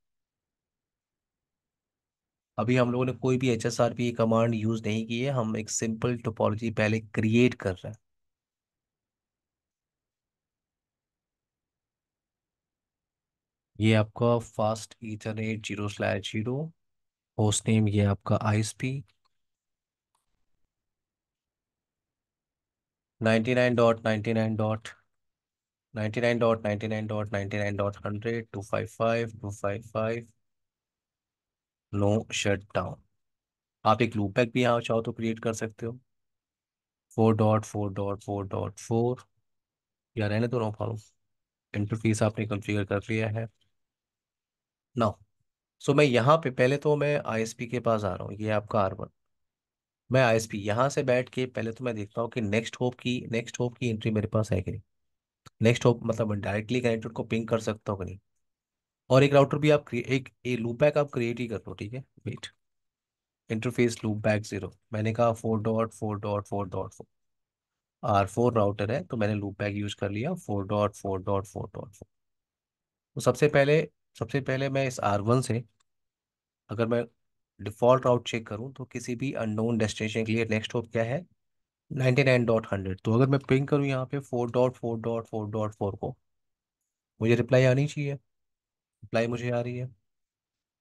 अभी हम लोगों ने कोई भी H S R P command use नहीं की है हम एक सिंपल टोपोलॉजी पहले क्रिएट कर रहे हैं ये आपका fast ethernet zero slash zero host name ये आपका आईएसपी 99.99.99.99.99.100 255 255 नो शट डाउन आप एक लूप बैक भी यहाँ चाहो तो क्रिएट कर सकते हो four dot four dot four dot four या रहने तो नो फॉलो इंटरफेस आपने कॉन्फ़िगर कर लिया है ना सो so, मैं यहाँ पे पहले तो मैं आईएसपी के पास आ रहा हूँ ये आपका आर वन मैं आईएसपी यहाँ से बैठ के पहले तो मैं देखता हूँ कि नेक्स्ट होप की नेक्स्ट होप की एंट्री मेरे पास है कि नहीं नेक्स्ट होप मतलब डायरेक्टली कनेक्टेड को पिंक कर सकता हूँ कि नहीं और एक राउटर भी आप एक ए लूप बैक आप क्रिएट ही कर लो ठीक है wait interface loopback zero मैंने कहा four dot four dot four dot four R four router है तो मैंने लूप बैक यूज कर लिया four dot four dot four dot four तो सबसे पहले सबसे पहले मैं इस आर वन से अगर मैं डिफॉल्ट राउट चेक करूँ तो किसी भी अननोन डेस्टिनेशन के लिए नेक्स्ट होप क्या है नाइन्टी नाइन डॉट हंड्रेड तो अगर मैं पिंग करूँ यहाँ पे four dot four dot four dot four को मुझे रिप्लाई आनी चाहिए रिप्लाई मुझे आ रही है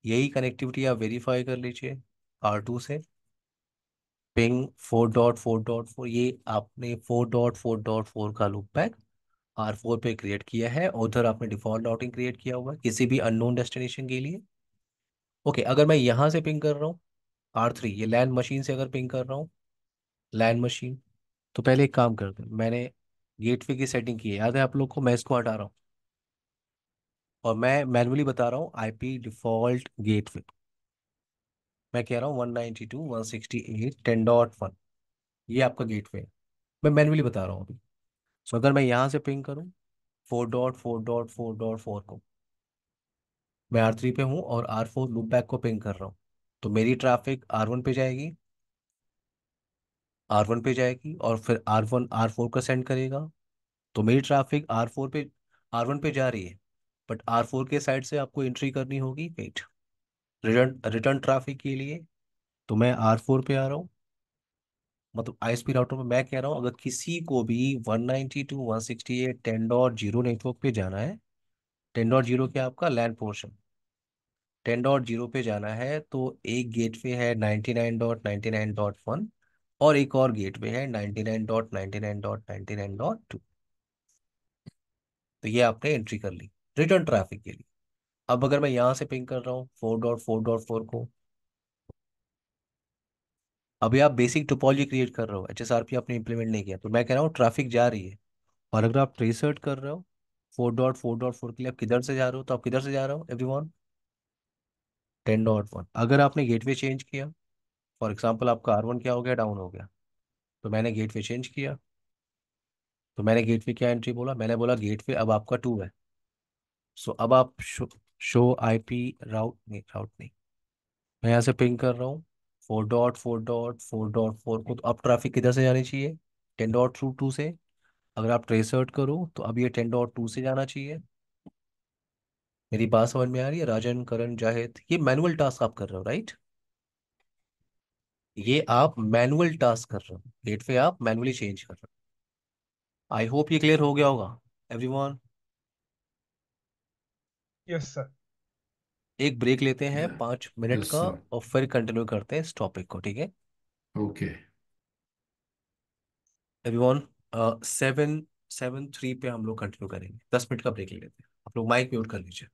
यही कनेक्टिविटी आप वेरीफाई कर लीजिए आर टू से ping four dot four dot four ये आपने four dot four dot four का लूप बैक आर फोर पे क्रिएट किया है उधर आपने डिफॉल्ट राउटिंग क्रिएट किया हुआ है किसी भी अननोन डेस्टिनेशन के लिए ओके okay, अगर मैं यहाँ से पिंग कर रहा हूँ आर थ्री ये लैंड मशीन से अगर पिंग कर रहा हूँ लैंड मशीन तो पहले एक काम करते हैं मैंने गेटवे की सेटिंग की है याद है आप लोग को मैं इसको हटा रहा हूँ और मैं मैनुअली बता रहा हूँ आईपी डिफॉल्ट गेटवे मैं कह रहा हूँ one ninety two one sixty eight ten dot one ये आपका गेटवे है मैं मैनुअली बता रहा हूँ अभी सो अगर मैं यहाँ से पिंग करूँ four dot four dot four dot four को मैं आर थ्री पे हूँ और आर फोर लूप बैक को पिंग कर रहा हूँ तो मेरी ट्रैफिक आर वन पे जाएगी आर वन पे जाएगी और फिर आर वन आर फोर का सेंड करेगा तो मेरी ट्रैफिक आर फोर पे आर वन पे जा रही है बट आर फोर के साइड से आपको एंट्री करनी होगी वेट रिटर्न रिटर्न ट्राफिक के लिए तो मैं आर फोर पे आ रहा हूँ मतलब आईएसपी राउटर में मैं कह रहा हूँ अगर किसी को भी one ninety two eight ten dot zero network पे जाना है टेन डॉट जीरो क्या आपका LAN portion ten dot zero पे जाना है तो एक गेट वे है nine dot nine dot one और एक और गेट वे है nine dot nine dot nine dot two तो ये आपने एंट्री कर ली रिटर्न ट्रैफिक के लिए अब अगर मैं यहां से पिंग कर रहा हूँ four dot four dot four को अभी आप बेसिक टोपोलॉजी क्रिएट कर रहे हो एच एस आर पी आपने इंप्लीमेंट नहीं किया तो मैं कह रहा हूँ ट्रैफिक जा रही है और अगर आप ट्रेस कर रहे हो four dot four dot four के लिए आप किधर से जा रहे हो तो आप किधर से जा रहे हो every one ten dot one अगर आपने गेटवे चेंज किया फॉर एग्जाम्पल आपका आर वन क्या हो गया डाउन हो गया तो मैंने गेटवे चेंज किया तो मैंने गेटवे क्या एंट्री बोला मैंने बोला गेटवे अब आपका टू है सो अब आप show, show I P route नहीं राउट नहीं मैं यहाँ से पिंग कर रहा हूँ four dot four dot four dot four को तो अब ट्रैफिक किधर से जानी चाहिए टेन डॉट टू टू से अगर आप ट्रेस सर्ट करो तो अब ये टेन डॉट टू से जाना चाहिए मेरी बात समझ में आ रही है राजन करण जाहिद ये मैनुअल टास्क आप कर रहे हो राइट ये आप मैनुअल टास्क कर रहे हो गेट पे आप मैनुअली चेंज कर रहे हो आई होप ये क्लियर हो गया होगा एवरीवन यस सर एक ब्रेक लेते हैं पांच मिनट yes, का sir. और फिर कंटिन्यू करते हैं इस टॉपिक को ठीक है okay everyone seven seven three पे हम लोग कंटिन्यू करेंगे दस मिनट का ब्रेक ले लेते हैं आप लोग माइक म्यूट कर लीजिए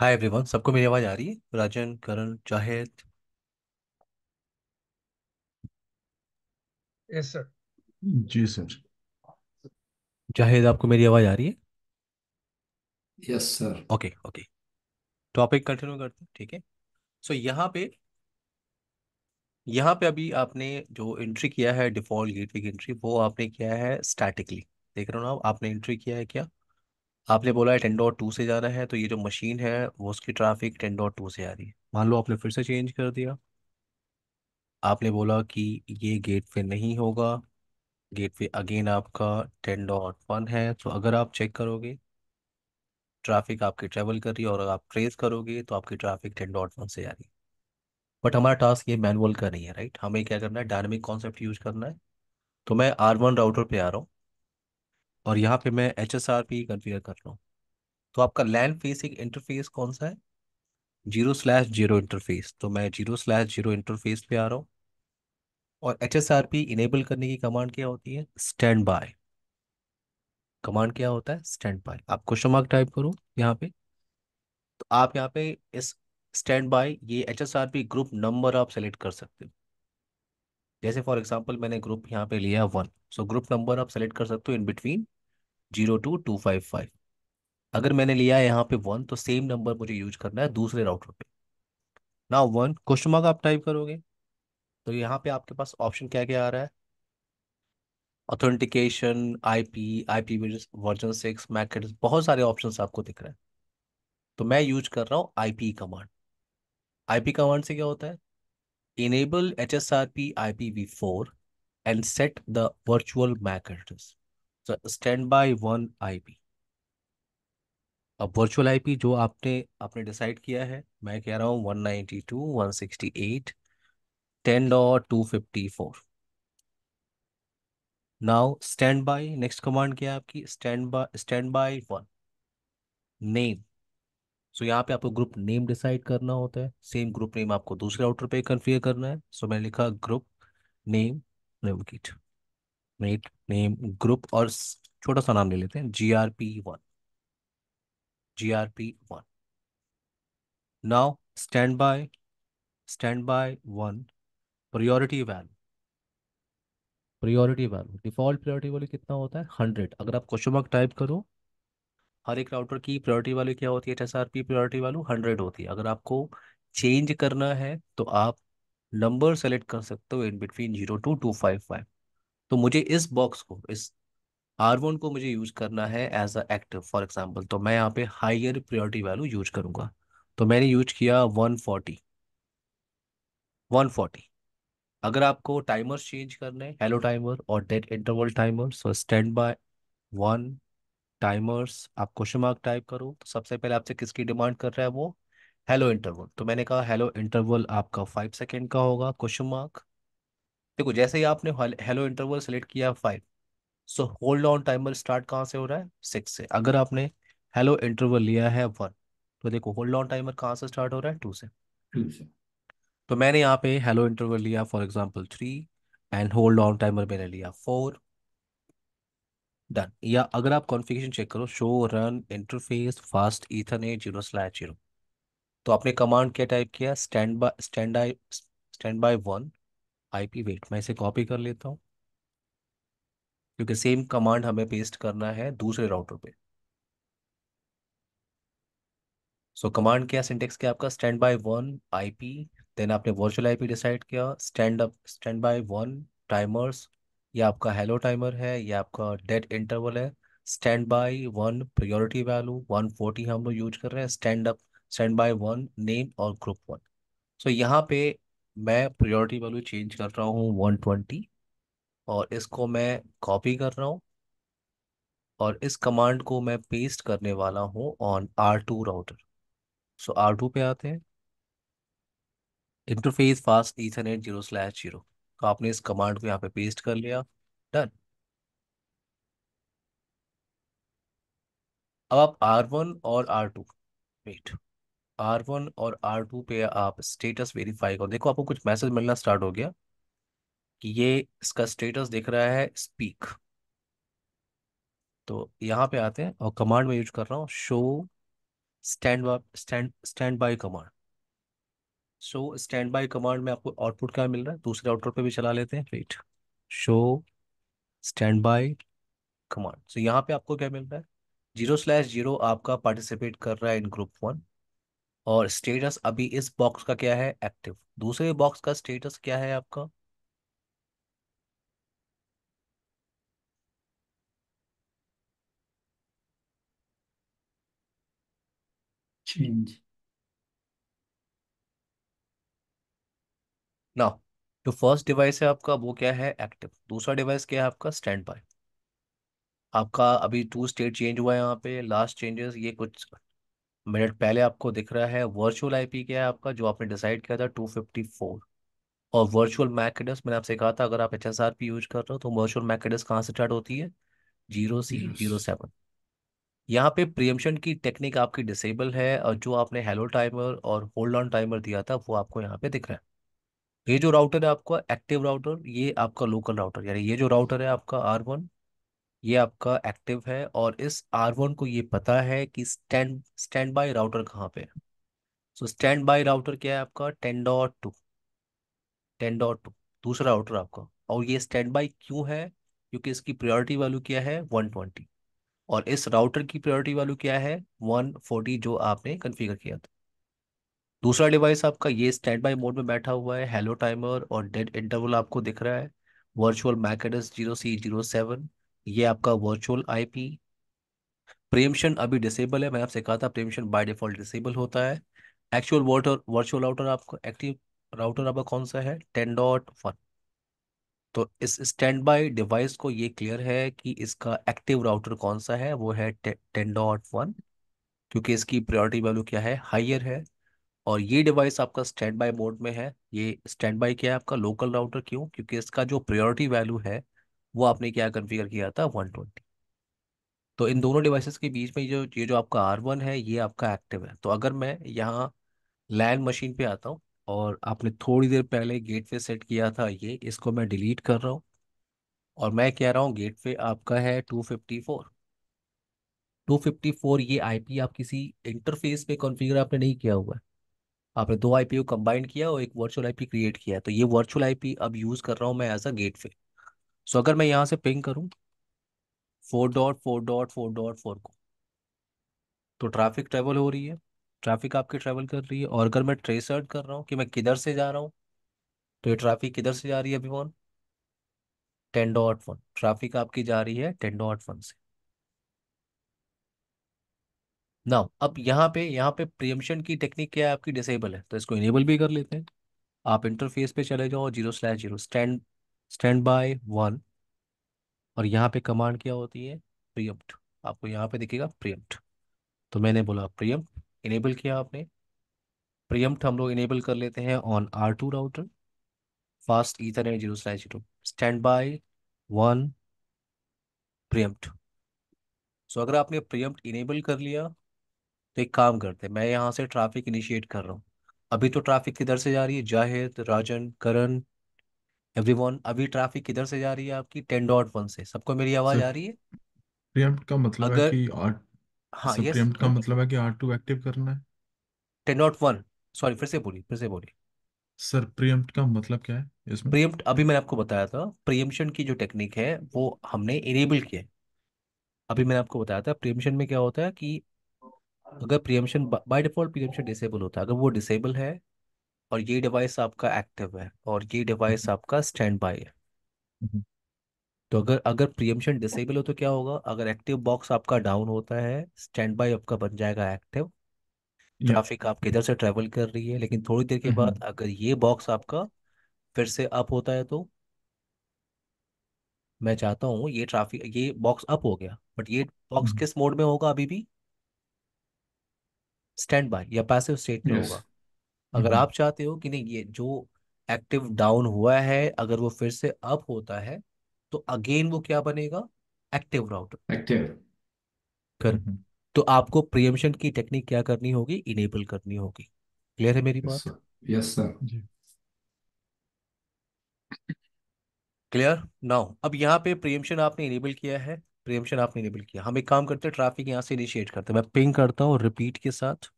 हाय एवरीवन सबको मेरी आवाज आ रही है राजन करण चाहे यस सर जी सर चाहे आपको मेरी आवाज आ रही है yes sir okay okay topic continue करते हैं ठीक है सो यहाँ पे यहाँ पे अभी आपने जो एंट्री किया है डिफॉल्ट गेटवे की एंट्री वो आपने किया है स्टैटिकली देख रहे हो ना आपने एंट्री किया है क्या आपने बोला है टेन डॉट टू से जाना है तो ये जो मशीन है वो उसकी ट्रैफिक टेन डॉट टू से आ रही है मान लो आपने फिर से चेंज कर दिया आपने बोला कि ये गेट पे नहीं होगा गेट पे अगेन आपका टेन डॉट वन है तो अगर आप चेक करोगे ट्रैफिक आपकी ट्रेवल कर रही है और आप ट्रेस करोगे तो आपकी ट्रैफिक टेन डॉट वन से आ रही है बट हमारा टास्क ये मैनुअल का नहीं है राइट हमें क्या करना है डायनेमिक कॉन्सेप्ट यूज करना है तो मैं आर वन राउटर पे आ रहा हूँ और यहाँ पे मैं H S R P configure कर रहा हूँ तो आपका लैंड फेसिंग इंटरफेस कौन सा है जीरो स्लैश जीरो इंटरफेस तो मैं जीरो स्लैश जीरो इंटरफेस पे आ रहा हूँ और H S R P enable करने की कमांड क्या होती है स्टैंड बाय कमांड क्या होता है स्टैंड बाय आप क्वेश्चन मार्क टाइप करो यहाँ पे तो आप यहाँ पे इस स्टैंड बाय ये H S R P group number आप सेलेक्ट कर सकते हो जैसे फॉर एग्जाम्पल मैंने ग्रुप यहाँ पे लिया वन सो ग्रुप नंबर आप सेलेक्ट कर सकते हो in between zero to two five five अगर मैंने लिया है यहाँ पे वन तो सेम नंबर मुझे यूज करना है दूसरे राउटर पे ना वन क्वेश्चन मार्क आप टाइप करोगे तो यहाँ पे आपके पास ऑप्शन क्या क्या आ रहा है authentication IP IP version six मैकेट बहुत सारे ऑप्शन आपको दिख रहे हैं तो मैं यूज कर रहा हूँ आईपी कमांड आईपी कमांड से क्या होता है enable H S R P I P V four and set the virtual stand by one IP अब वर्चुअल आईपी जो आपने आपने डिसाइड किया है मैं कह रहा हूं one ninety two one sixty eight ten dot two fifty four now stand by next command क्या है आपकी stand bye stand by one name so यहाँ पे आपको ग्रुप नेम डिसाइड करना होता है सेम ग्रुप नेम आपको दूसरे राउटर पे कन्फिगर करना है सो so, मैंने लिखा group name navigate mate name group और छोटा सा नाम ले लेते हैं G R P one G R P one now stand bye stand by one priority value priority value default priority value कितना होता है हंड्रेड अगर आप क्वेश्चन मार्क टाइप करो हर एक राउटर की प्रायोरिटी वैल्यू क्या होती है H S R P priority value hundred होती है अगर आपको चेंज करना है तो आप नंबर सेलेक्ट कर सकते हो in between zero to two five five तो मुझे इस बॉक्स को इस आर वन को मुझे यूज करना है as a active for example तो मैं यहाँ पे हाइयर प्रियोरिटी वैल्यू यूज करूंगा तो मैंने यूज किया वन फोर्टी वन फोर्टी अगर आपको टाइमर चेंज करने हेलो टाइमर और dead interval timer so stand by one timers आप क्वेश्चन मार्क टाइप करो तो सबसे पहले आपसे किसकी डिमांड कर रहा है वो हेलो इंटरवल तो मैंने कहा हेलो इंटरवल आपका फाइव सेकेंड का होगा क्वेश्चन मार्क देखो जैसे ही आपने हेलो इंटरवल सेलेक्ट किया five so hold on timer start कहाँ से हो रहा है सिक्स से अगर आपने हेलो इंटरवल लिया है वन तो देखो होल्ड ऑन टाइमर कहाँ से स्टार्ट हो रहा है टू से तो मैंने यहाँ पे हेलो इंटरवल लिया for example three and hold on timer मैंने लिया फोर डन या अगर आप कॉन्फ़िगरेशन चेक करो show run interface fast eight zero slash zero तो आपने कमांड क्या टाइप किया stand bye stand by stand by one IP wait मैं इसे कॉपी कर लेता हूँ क्योंकि सेम कमांड हमें पेस्ट करना है दूसरे राउटर पे सो कमांड क्या सिंटेक्स क्या आपका stand by one IP then आपने वर्चुअल आईपी डिसाइड किया stand up stand by one timers या आपका हेलो टाइमर है या आपका डेड इंटरवल है stand by one priority value one forty हम लोग यूज कर रहे हैं stand up stand by one name और ग्रुप वन सो यहाँ पे मैं प्रायोरिटी वैल्यू चेंज कर रहा हूँ वन ट्वेंटी और इसको मैं कॉपी कर रहा हूँ और इस कमांड को मैं पेस्ट करने वाला हूँ on R two router so R two पे आते हैं interface fast eight zero slash zero तो आपने इस कमांड को यहाँ पे पेस्ट कर लिया डन अब आप आर वन और R two wait R one और आर टू पे आप स्टेटस वेरीफाई करो देखो आपको कुछ मैसेज मिलना स्टार्ट हो गया कि ये इसका स्टेटस देख रहा है स्पीक तो यहाँ पे आते हैं और कमांड में यूज कर रहा हूँ show stand bye stand stand by command show stand by command में आपको आउटपुट क्या मिल रहा है दूसरे आउटपुट पे भी चला लेते हैं wait show stand by command so यहाँ पे आपको क्या मिल रहा है जीरो स्लैश जीरो आपका पार्टिसिपेट कर रहा है इन ग्रुप वन और स्टेटस अभी इस बॉक्स का क्या है एक्टिव दूसरे बॉक्स का स्टेटस क्या है आपका ना नाउ जो फर्स्ट डिवाइस है आपका वो क्या है एक्टिव दूसरा डिवाइस क्या है आपका स्टैंड बाय आपका अभी टू स्टेट चेंज हुआ है यहाँ पे लास्ट चेंजेस ये कुछ मिनट पहले आपको दिख रहा है वर्चुअल आईपी क्या है आपका जो आपने डिसाइड किया था 254 और वर्चुअल मैकेडस मैंने आपसे कहा था अगर आप H S R P use कर रहे हो तो वर्चुअल मैकेडस कहाँ से स्टार्ट होती है जीरो सी जीरो सेवन यहाँ पे प्रियमशन की टेक्निक आपकी डिसेबल है और जो आपने हेलो टाइमर और होल्ड ऑन टाइमर दिया था वो आपको यहाँ पे दिख रहा है ये जो राउटर है आपका एक्टिव राउटर ये आपका लोकल राउटर यानी ये जो राउटर है आपका आर वन ये आपका एक्टिव है और इस आर वन को ये पता है कि स्टैंड स्टैंड बाय राउटर कहाँ पे सो स्टैंड बाय राउटर क्या है आपका ten dot two ten dot two दूसरा राउटर आपका और ये स्टैंड बाय क्यों है क्योंकि इसकी प्रायोरिटी वैल्यू क्या है वन ट्वेंटी और इस राउटर की प्रायोरिटी वैल्यू क्या है वन फोर्टी जो आपने कन्फिगर किया था दूसरा डिवाइस आपका ये स्टैंड बाय मोड में बैठा हुआ है हेलो टाइमर और डेड इंटरवल आपको दिख रहा है virtual mac address zero C zero seven ये आपका वर्चुअल आईपी प्रेमशन अभी डिसेबल है मैंने आपसे कहा था प्रेमशन बाय डिफॉल्ट डिसेबल होता है एक्चुअल वर्टर वर्चुअल राउटर आपका एक्टिव राउटर आपका कौन सा है टेन डॉट वन तो इस स्टैंड बाई डिवाइस को ये क्लियर है कि इसका एक्टिव राउटर कौन सा है वो है टेन डॉट वन क्योंकि इसकी प्रायोरिटी वैल्यू क्या है हाइयर है और ये डिवाइस आपका स्टैंड बाय मोड में है ये स्टैंड बाय क्या है आपका लोकल राउटर क्यों क्योंकि इसका जो प्रायोरिटी वैल्यू है वो आपने क्या कन्फिगर किया था वन ट्वेंटी तो इन दोनों डिवाइसेस के बीच में जो ये जो आपका आर वन है ये आपका एक्टिव है तो अगर मैं यहाँ लैंड मशीन पे आता हूँ और आपने थोड़ी देर पहले गेटवे सेट किया था ये इसको मैं डिलीट कर रहा हूँ और मैं कह रहा हूँ गेटवे आपका है two fifty four two fifty four ये आईपी आप किसी इंटरफेस पे कॉन्फ़िगर आपने नहीं किया हुआ है आपने दो आईपी को कंबाइन किया और एक वर्चुअल आईपी क्रिएट किया तो ये वर्चुअल आईपी अब यूज़ कर रहा हूँ मैं as a gateway so so, अगर मैं यहाँ से पिंग करूं four dot four dot four dot four को तो ट्रैफिक ट्रेवल हो रही है ट्रैफिक आपकी ट्रेवल कर रही है और अगर मैं ट्रेस आउट कर रहा हूं कि मैं किधर से जा रहा हूं तो ये ट्रैफिक किधर से जा रही है अभिमान टेन डॉट वन ट्रैफिक आपकी जा रही है टेन डॉट वन से ना अब यहाँ पे यहाँ पे प्रियमशन की टेक्निक क्या है आपकी डिसेबल है तो इसको इनेबल भी कर लेते हैं आप इंटरफेस पे चले जाओ zero slash zero stand stand by one और यहाँ पे कमांड क्या होती है प्रियम्ट आपको यहाँ पे दिखेगा प्रियम्ट तो मैंने बोला प्रियम्प्ट इनेबल किया आपने प्रियम्ट हम लोग इनेबल कर लेते हैं on R two router fast ethernet zero slash zero stand by one preempt so अगर आपने प्रियम्ट इनेबल कर लिया तो एक काम करते हैं मैं यहाँ से ट्रैफिक इनिशिएट कर रहा हूँ अभी तो ट्रैफिक किधर से जा रही है जाहिद राजन करण एवरीवन अभी ट्रैफिक किधर से जा रही है आपकी टेन डॉट वन से सबको मेरी आवाज आ रही है प्रीएम्प्ट का मतलब है अगर कि आर हाँ यस प्रीएम्प्ट का मतलब है कि आर टू एक्टिव करना है टेन डॉट वन सॉरी फिर से बोलिए फिर से बोलिए सर प्रीएम्प्ट का मतलब क्या है इसमें प्रीएम्प्ट अभी मैंने आपको बताया था प्रीएम्पशन की जो टेक्निक है वो हमने इनेबल किया अभी मैंने आपको बताया था प्रीएम्पशन में क्या होता है कि अगर preemption by default preemption disable होता है अगर वो डिसेबल है और ये डिवाइस आपका एक्टिव है और ये डिवाइस हम्म। आपका स्टैंड बाय है हम्म। तो अगर अगर प्रियम्पशन डिसेबल हो तो क्या होगा अगर एक्टिव बॉक्स आपका डाउन होता है स्टैंड बाय आपका बन जाएगा एक्टिव हम्म। ट्रैफिक आप किधर से ट्रेवल कर रही है लेकिन थोड़ी देर के बाद अगर ये बॉक्स आपका फिर से अप होता है तो मैं चाहता हूँ ये ट्रैफिक ये बॉक्स अप हो गया बट ये बॉक्स किस मोड में होगा अभी भी स्टैंड बाय या पैसिव स्टेट में होगा अगर हम्म। आप चाहते हो कि नहीं ये जो एक्टिव डाउन हुआ है अगर वो फिर से अप होता है तो अगेन वो क्या बनेगा एक्टिव राउटर एक्टिव कर हम्म, हम्म। तो आपको प्रियम्पशन की टेक्निक क्या करनी होगी इनेबल करनी होगी क्लियर है मेरी बात sir yes sir ji clear now अब यहाँ पे प्रियम्पशन आपने इनेबल किया है प्रियम्पशन आपने इनेबल किया हम एक काम करते हैं ट्रैफिक यहाँ से इनिशिएट करते हैं मैं पिंग करता हूँ रिपीट के साथ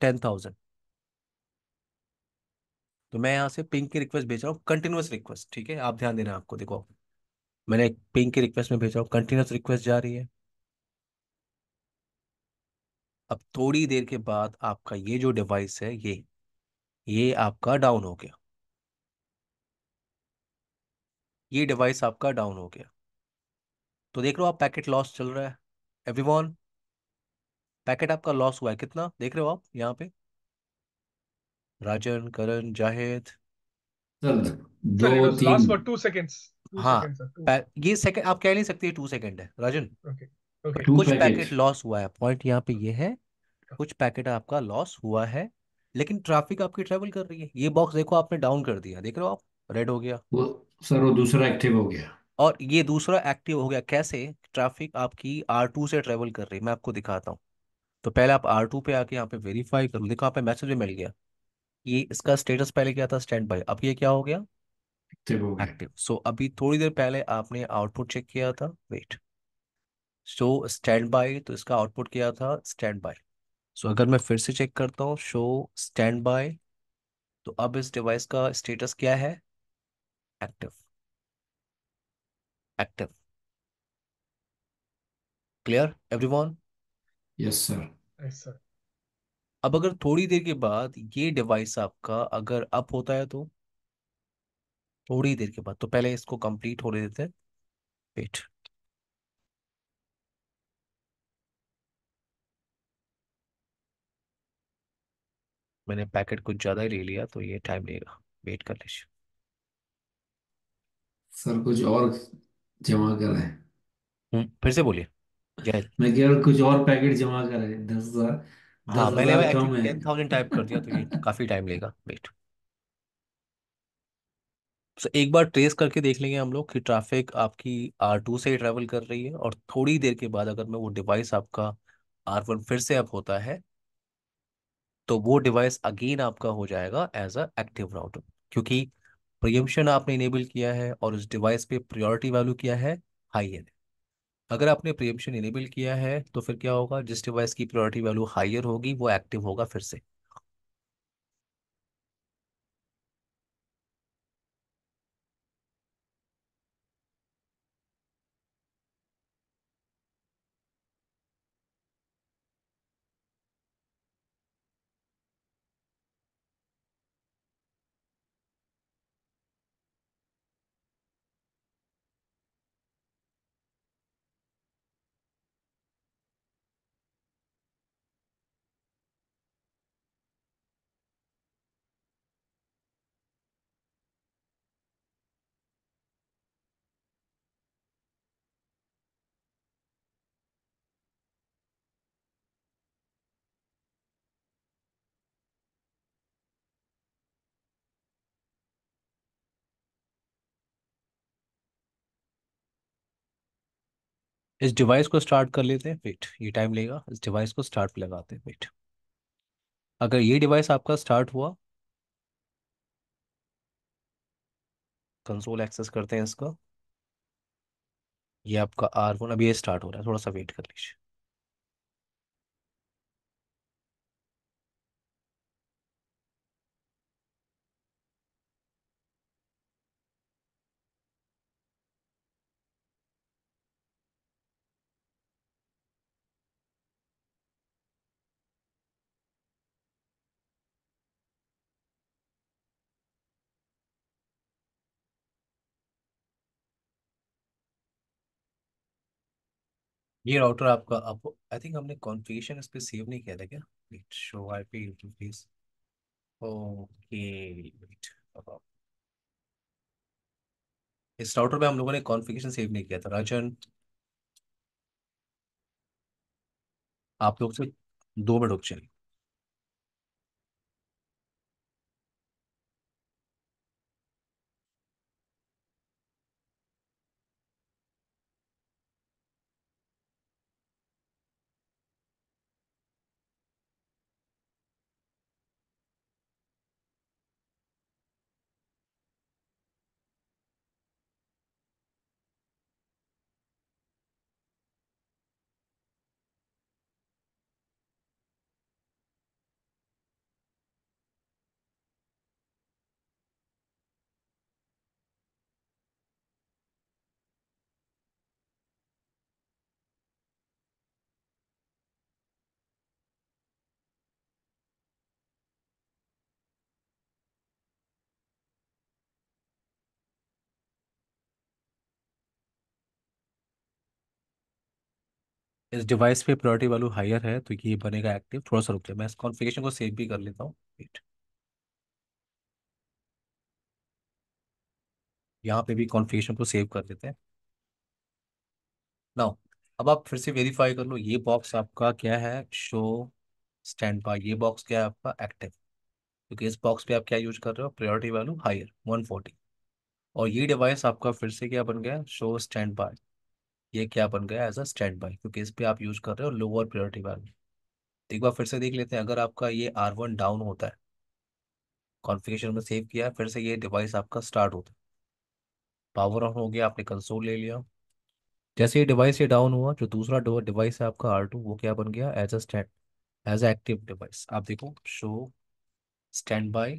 टेन थाउजेंड तो मैं यहाँ से पिंक की रिक्वेस्ट भेज रहा हूँ कंटिन्यूस रिक्वेस्ट ठीक है आप ध्यान देना आपको देखो मैंने पिंक की रिक्वेस्ट में रहा हूँ कंटिन्यूस रिक्वेस्ट जा रही है अब थोड़ी देर के बाद आपका ये जो डिवाइस है ये ये आपका डाउन हो गया ये डिवाइस आपका डाउन हो गया तो देख रहे हो आप पैकेट लॉस चल रहा है एवरीवन पैकेट आपका लॉस हुआ है कितना देख रहे हो आप यहाँ पे राजन करण जाहेद सर दो सर तीन लास्ट फॉर टू सेकंड्स हाँ पै- ये सेकंड आप कह नहीं सकते टू सेकंड है राजन ओके ओके टू कुछ पैकेट पैकेट लॉस हुआ है पॉइंट यहाँ पे ये है हाँ। कुछ पैकेट आपका लॉस हुआ है लेकिन ट्रैफिक आपकी ट्रेवल कर रही है ये बॉक्स देखो आपने डाउन कर दिया देख रहे हो आप रेड हो गया वो सर वो दूसरा एक्टिव हो गया और ये दूसरा एक्टिव हो गया कैसे ट्रैफिक आपकी आर टू से ट्रेवल कर रही है मैं आपको दिखाता हूँ तो पहले आप आर टू पे आके यहाँ पे वेरीफाई करो देखो यहाँ पे मैसेज भी मिल गया ये इसका स्टेटस पहले क्या था स्टैंड बाय अब ये क्या हो गया एक्टिव सो so, अभी थोड़ी देर पहले आपने आउटपुट चेक किया था वेट सो स्टैंड बाय तो इसका आउटपुट क्या था स्टैंड बाय सो अगर मैं फिर से चेक करता हूँ शो स्टैंड बाय तो अब इस डिवाइस का स्टेटस क्या है active active clear everyone yes sir yes sir अब अगर थोड़ी देर के बाद ये डिवाइस आपका अगर अप होता है तो थोड़ी देर के बाद तो पहले इसको कंप्लीट होने देते हैं वेट मैंने पैकेट कुछ ज़्यादा ही ले लिया तो ये टाइम लेगा वेट कर लीजिए सर कुछ और जमा कर रहे हैं हम्म, फिर से बोलिए मैं कह कुछ और पैकेट जमा कर रहे हैं दस हजार हाँ दस मैंने हजार कम एक्चुअली है टेन थाउजेंड टाइप कर दिया तो ये काफी टाइम लेगा वेट तो एक बार ट्रेस करके देख लेंगे हम लोग कि ट्रैफिक आपकी आर टू से ट्रेवल कर रही है और थोड़ी देर के बाद अगर मैं वो डिवाइस आपका आर वन फिर से अप होता है तो वो डिवाइस अगेन आपका हो जाएगा एज अ एक्टिव राउटर क्योंकि प्रियमशन आपने इनेबल किया है और उस डिवाइस पे प्रियोरिटी वैल्यू किया है हाई एन अगर आपने प्रियम्शन इनेबल किया है तो फिर क्या होगा जिस डिवाइस की प्रायोरिटी वैल्यू हायर होगी वो एक्टिव होगा फिर से इस डिवाइस को स्टार्ट कर लेते हैं वेट ये टाइम लेगा इस डिवाइस को स्टार्ट पे लगाते हैं वेट अगर ये डिवाइस आपका स्टार्ट हुआ कंसोल एक्सेस करते हैं इसका ये आपका आर वन अभी ये स्टार्ट हो रहा है थोड़ा सा वेट कर लीजिए ये राउटर आपका अप आई थिंक हमने कॉन्फ़िगरेशन इस पे सेव नहीं किया था क्या wait show IP interface okay wait इस राउटर पे हम लोगों ने कॉन्फ़िगरेशन सेव नहीं किया था राजन आप लोग से दो मिनट रुक चलिए इस डिवाइस पे प्रायोरिटी वैल्यू हायर है तो ये बनेगा एक्टिव थोड़ा सा रुक जाए मैं इस कॉन्फ़िगरेशन को सेव भी कर लेता हूँ वेट यहाँ पे भी कॉन्फ़िगरेशन को सेव कर देते हैं नाउ अब आप फिर से वेरीफाई कर लो ये बॉक्स आपका क्या है शो स्टैंड बाय ये बॉक्स क्या है आपका एक्टिव क्योंकि इस बॉक्स पे आप क्या यूज कर रहे हो प्रायोरिटी वैल्यू हायर 140 और ये डिवाइस आपका फिर से क्या बन गया शो स्टैंड बाय ये क्या बन गया एज अ स्टैंड बाई क्योंकि इस पर आप यूज कर रहे हो लोअर प्रियोरिटी वैल्यू एक बार फिर से देख लेते हैं अगर आपका ये आर वन डाउन होता है कॉन्फ़िगरेशन में सेव किया फिर से ये डिवाइस आपका स्टार्ट होता है पावर ऑन हो गया आपने कंसोल ले लिया जैसे ये डिवाइस ये डाउन हुआ जो दूसरा डिवाइस है आपका आर टू वो क्या बन गया as a stand as a active device आप देखो शो स्टैंड बाय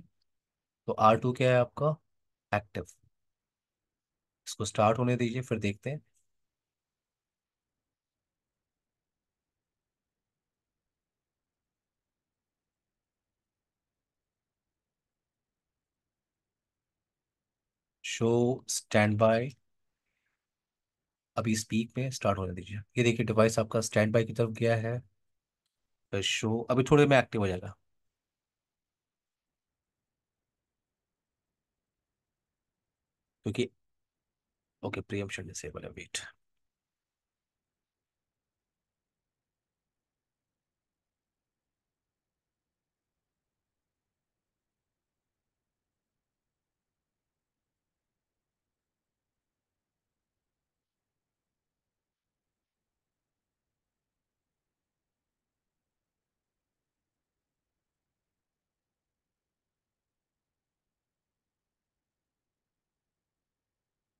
तो आर टू क्या है आपका एक्टिव इसको स्टार्ट होने दीजिए फिर देखते हैं शो स्टैंड बाय अभी स्पीक में स्टार्ट होने दीजिए ये देखिए डिवाइस आपका स्टैंड बाय की तरफ गया है शो अभी थोड़ी देर में एक्टिव हो जाएगा क्योंकि ओके प्रियम्पशन डिसेबल है वेट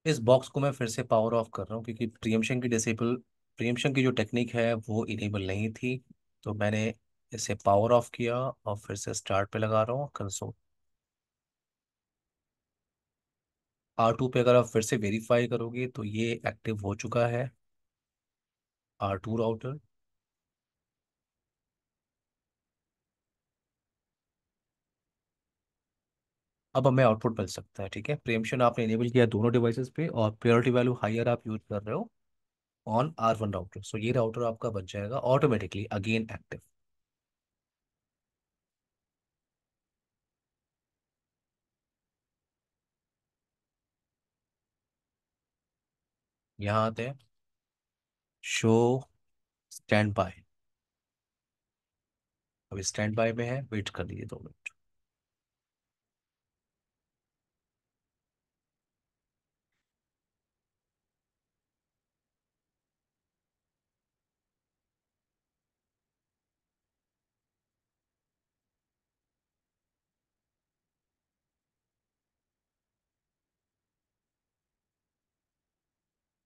इस बॉक्स को मैं फिर से पावर ऑफ कर रहा हूँ क्योंकि प्रियमशन की डिसेबल प्रियमशन की जो टेक्निक है वो इनेबल नहीं थी तो मैंने इसे पावर ऑफ किया और फिर से स्टार्ट पे लगा रहा हूँ कंसोल आर टू पे अगर आप फिर से वेरीफाई करोगे तो ये एक्टिव हो चुका है आर टू राउटर अब हमें आउटपुट मिल सकता है ठीक है प्रेमशन आपने इनेबल किया दोनों डिवाइसेस पे और प्योरिटी वैल्यू हायर आप यूज कर रहे हो on R one router so ये राउटर आपका बन जाएगा ऑटोमेटिकली अगेन एक्टिव यहां आते हैं शो स्टैंड बाय अभी स्टैंड बाय में है वेट कर लीजिए दो मिनट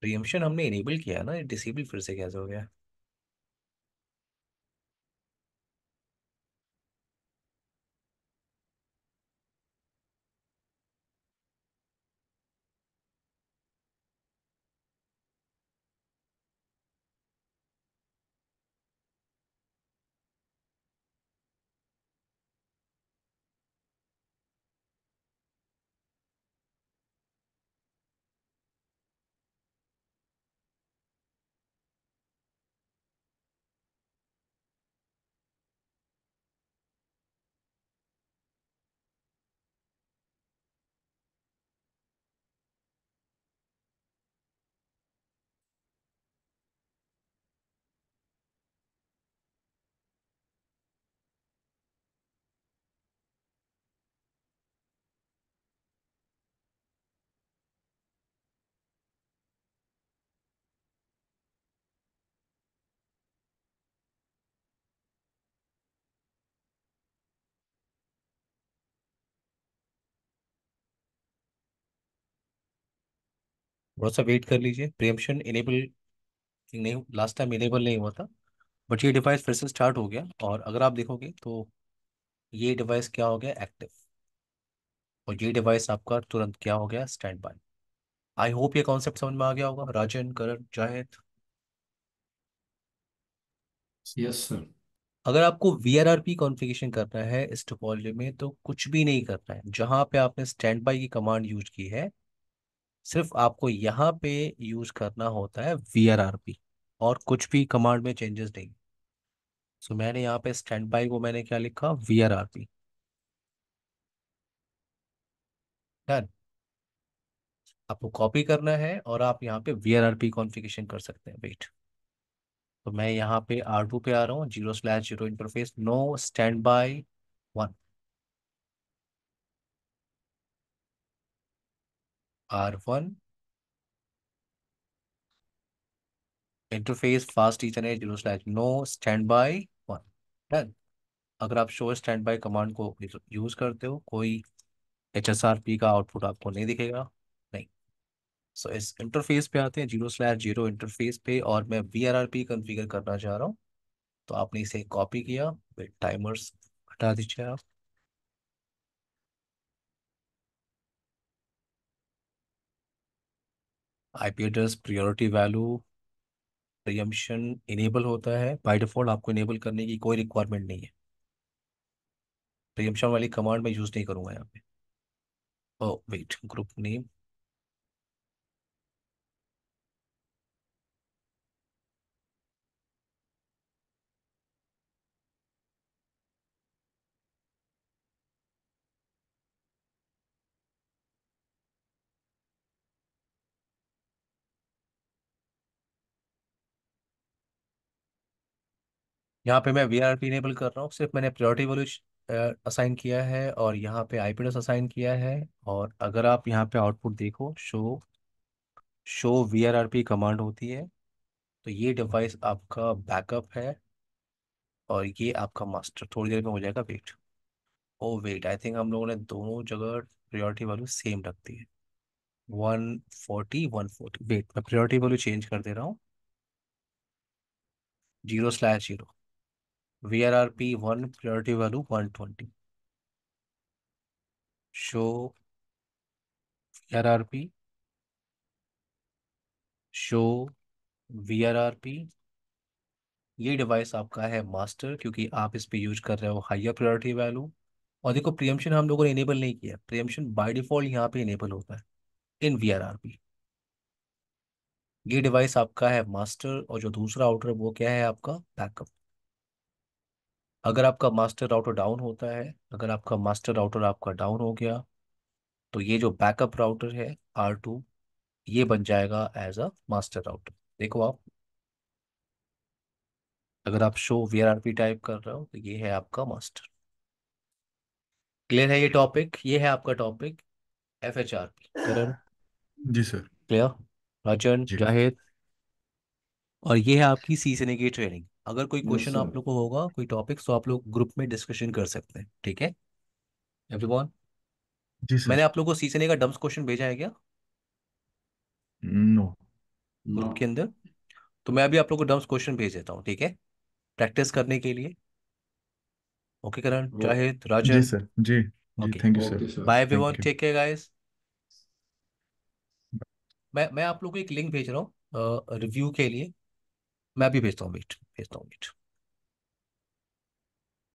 रिएम्पशन हमने इनेबल किया ना डिसेबल फिर से कैसे हो गया थोड़ा सा वेट कर लीजिए प्रियमशन इनेबल नहीं लास्ट टाइम इनेबल नहीं हुआ था बट ये डिवाइस फिर से स्टार्ट हो गया और अगर आप देखोगे तो ये डिवाइस क्या हो गया एक्टिव और ये डिवाइस आपका तुरंत क्या हो गया स्टैंड बाय आई होप ये कॉन्सेप्ट समझ में आ गया होगा राजन करण जाहिद यस सर अगर आपको V R R P configuration करना है इस टोपोलॉजी में तो कुछ भी नहीं करना है जहां पे आपने स्टैंड बाई की कमांड यूज की है सिर्फ आपको यहाँ पे यूज करना होता है वी आर आर पी और कुछ भी कमांड में चेंजेस नहीं सो so, मैंने यहाँ पे स्टैंड बाई को मैंने क्या लिखा V R R P done आपको कॉपी करना है और आप यहाँ पे V R R P configuration कर सकते हैं वेट तो मैं यहाँ पे आर टू पे आ रहा हूँ zero slash zero interface no stand by one R one R1. Interface fast Ethernet 0 no stand by one done अगर आप शो स्टैंड बाय कमांड को यूज करते हो कोई एच एस आर पी का आउटपुट आपको नहीं दिखेगा नहीं सो so, इस इंटरफेस पे आते हैं जीरो स्लैश जीरो इंटरफेस पे और मैं V R R P configure करना चाह रहा हूँ तो आपने इसे कॉपी किया टाइमर्स हटा दीजिए आप IP address priority value preemption enable होता है बाय डिफॉल्ट आपको इनेबल करने की कोई रिक्वायरमेंट नहीं है प्रियम्पशन वाली कमांड में यूज़ नहीं करूंगा यहाँ पे वेट ग्रुप नेम यहाँ पे मैं वी आर पी इनेबल कर रहा हूँ सिर्फ मैंने प्रियोरिटी वैल्यू असाइन किया है और यहाँ पे आई असाइन किया है और अगर आप यहाँ पे आउटपुट देखो show show V R R P command होती है तो ये डिवाइस आपका बैकअप है और ये आपका मास्टर थोड़ी देर में हो जाएगा wait oh wait I think हम लोगों ने दोनों जगह प्रियोरिटी वैल्यू सेम रख दी है one forty one forty wait मैं प्रियोरिटी वैल्यू चेंज कर दे रहा हूँ zero slash zero VRRP one priority value 120. Show VRRP. Show VRRP. ये डिवाइस आपका है मास्टर क्योंकि आप इस पे यूज कर रहे हो हाइयर प्रायोरिटी वैल्यू और देखो प्रियमशन हम लोगों ने इनेबल नहीं किया प्रियमशन बाय डिफॉल्ट यहाँ पे इनेबल होता है इन वीआरआरपी ये डिवाइस आपका है मास्टर और जो दूसरा आउटर वो क्या है आपका बैकअप अगर आपका मास्टर राउटर डाउन होता है अगर आपका मास्टर राउटर आपका डाउन हो गया तो ये जो बैकअप राउटर है आर टू ये बन जाएगा एज अ मास्टर राउटर देखो आप अगर आप शो वी आर टाइप कर रहे हो तो ये है आपका मास्टर क्लियर है ये टॉपिक ये है आपका topic F H R P जी सर क्लियर राजन जाहिद और ये है आपकी सी की ट्रेनिंग अगर कोई क्वेश्चन आप लोग को होगा कोई टॉपिक तो आप लोग ग्रुप में डिस्कशन कर सकते हैं ठीक है एवरीवन जी सर मैंने आप लोग को सीसने का डम्स क्वेश्चन भेजा है क्या नो ग्रुप के अंदर तो मैं अभी आप लोग को डम्स क्वेश्चन भेज देता हूँ ठीक है प्रैक्टिस करने के लिए ओके करण जाहिद राजन जी सर जी जी thank you sir bye everyone take care guys मैं मैं आप लोग को एक लिंक भेज रहा हूँ रिव्यू के लिए मैं भी भेजता हूँ मीट भेजता हूँ मीट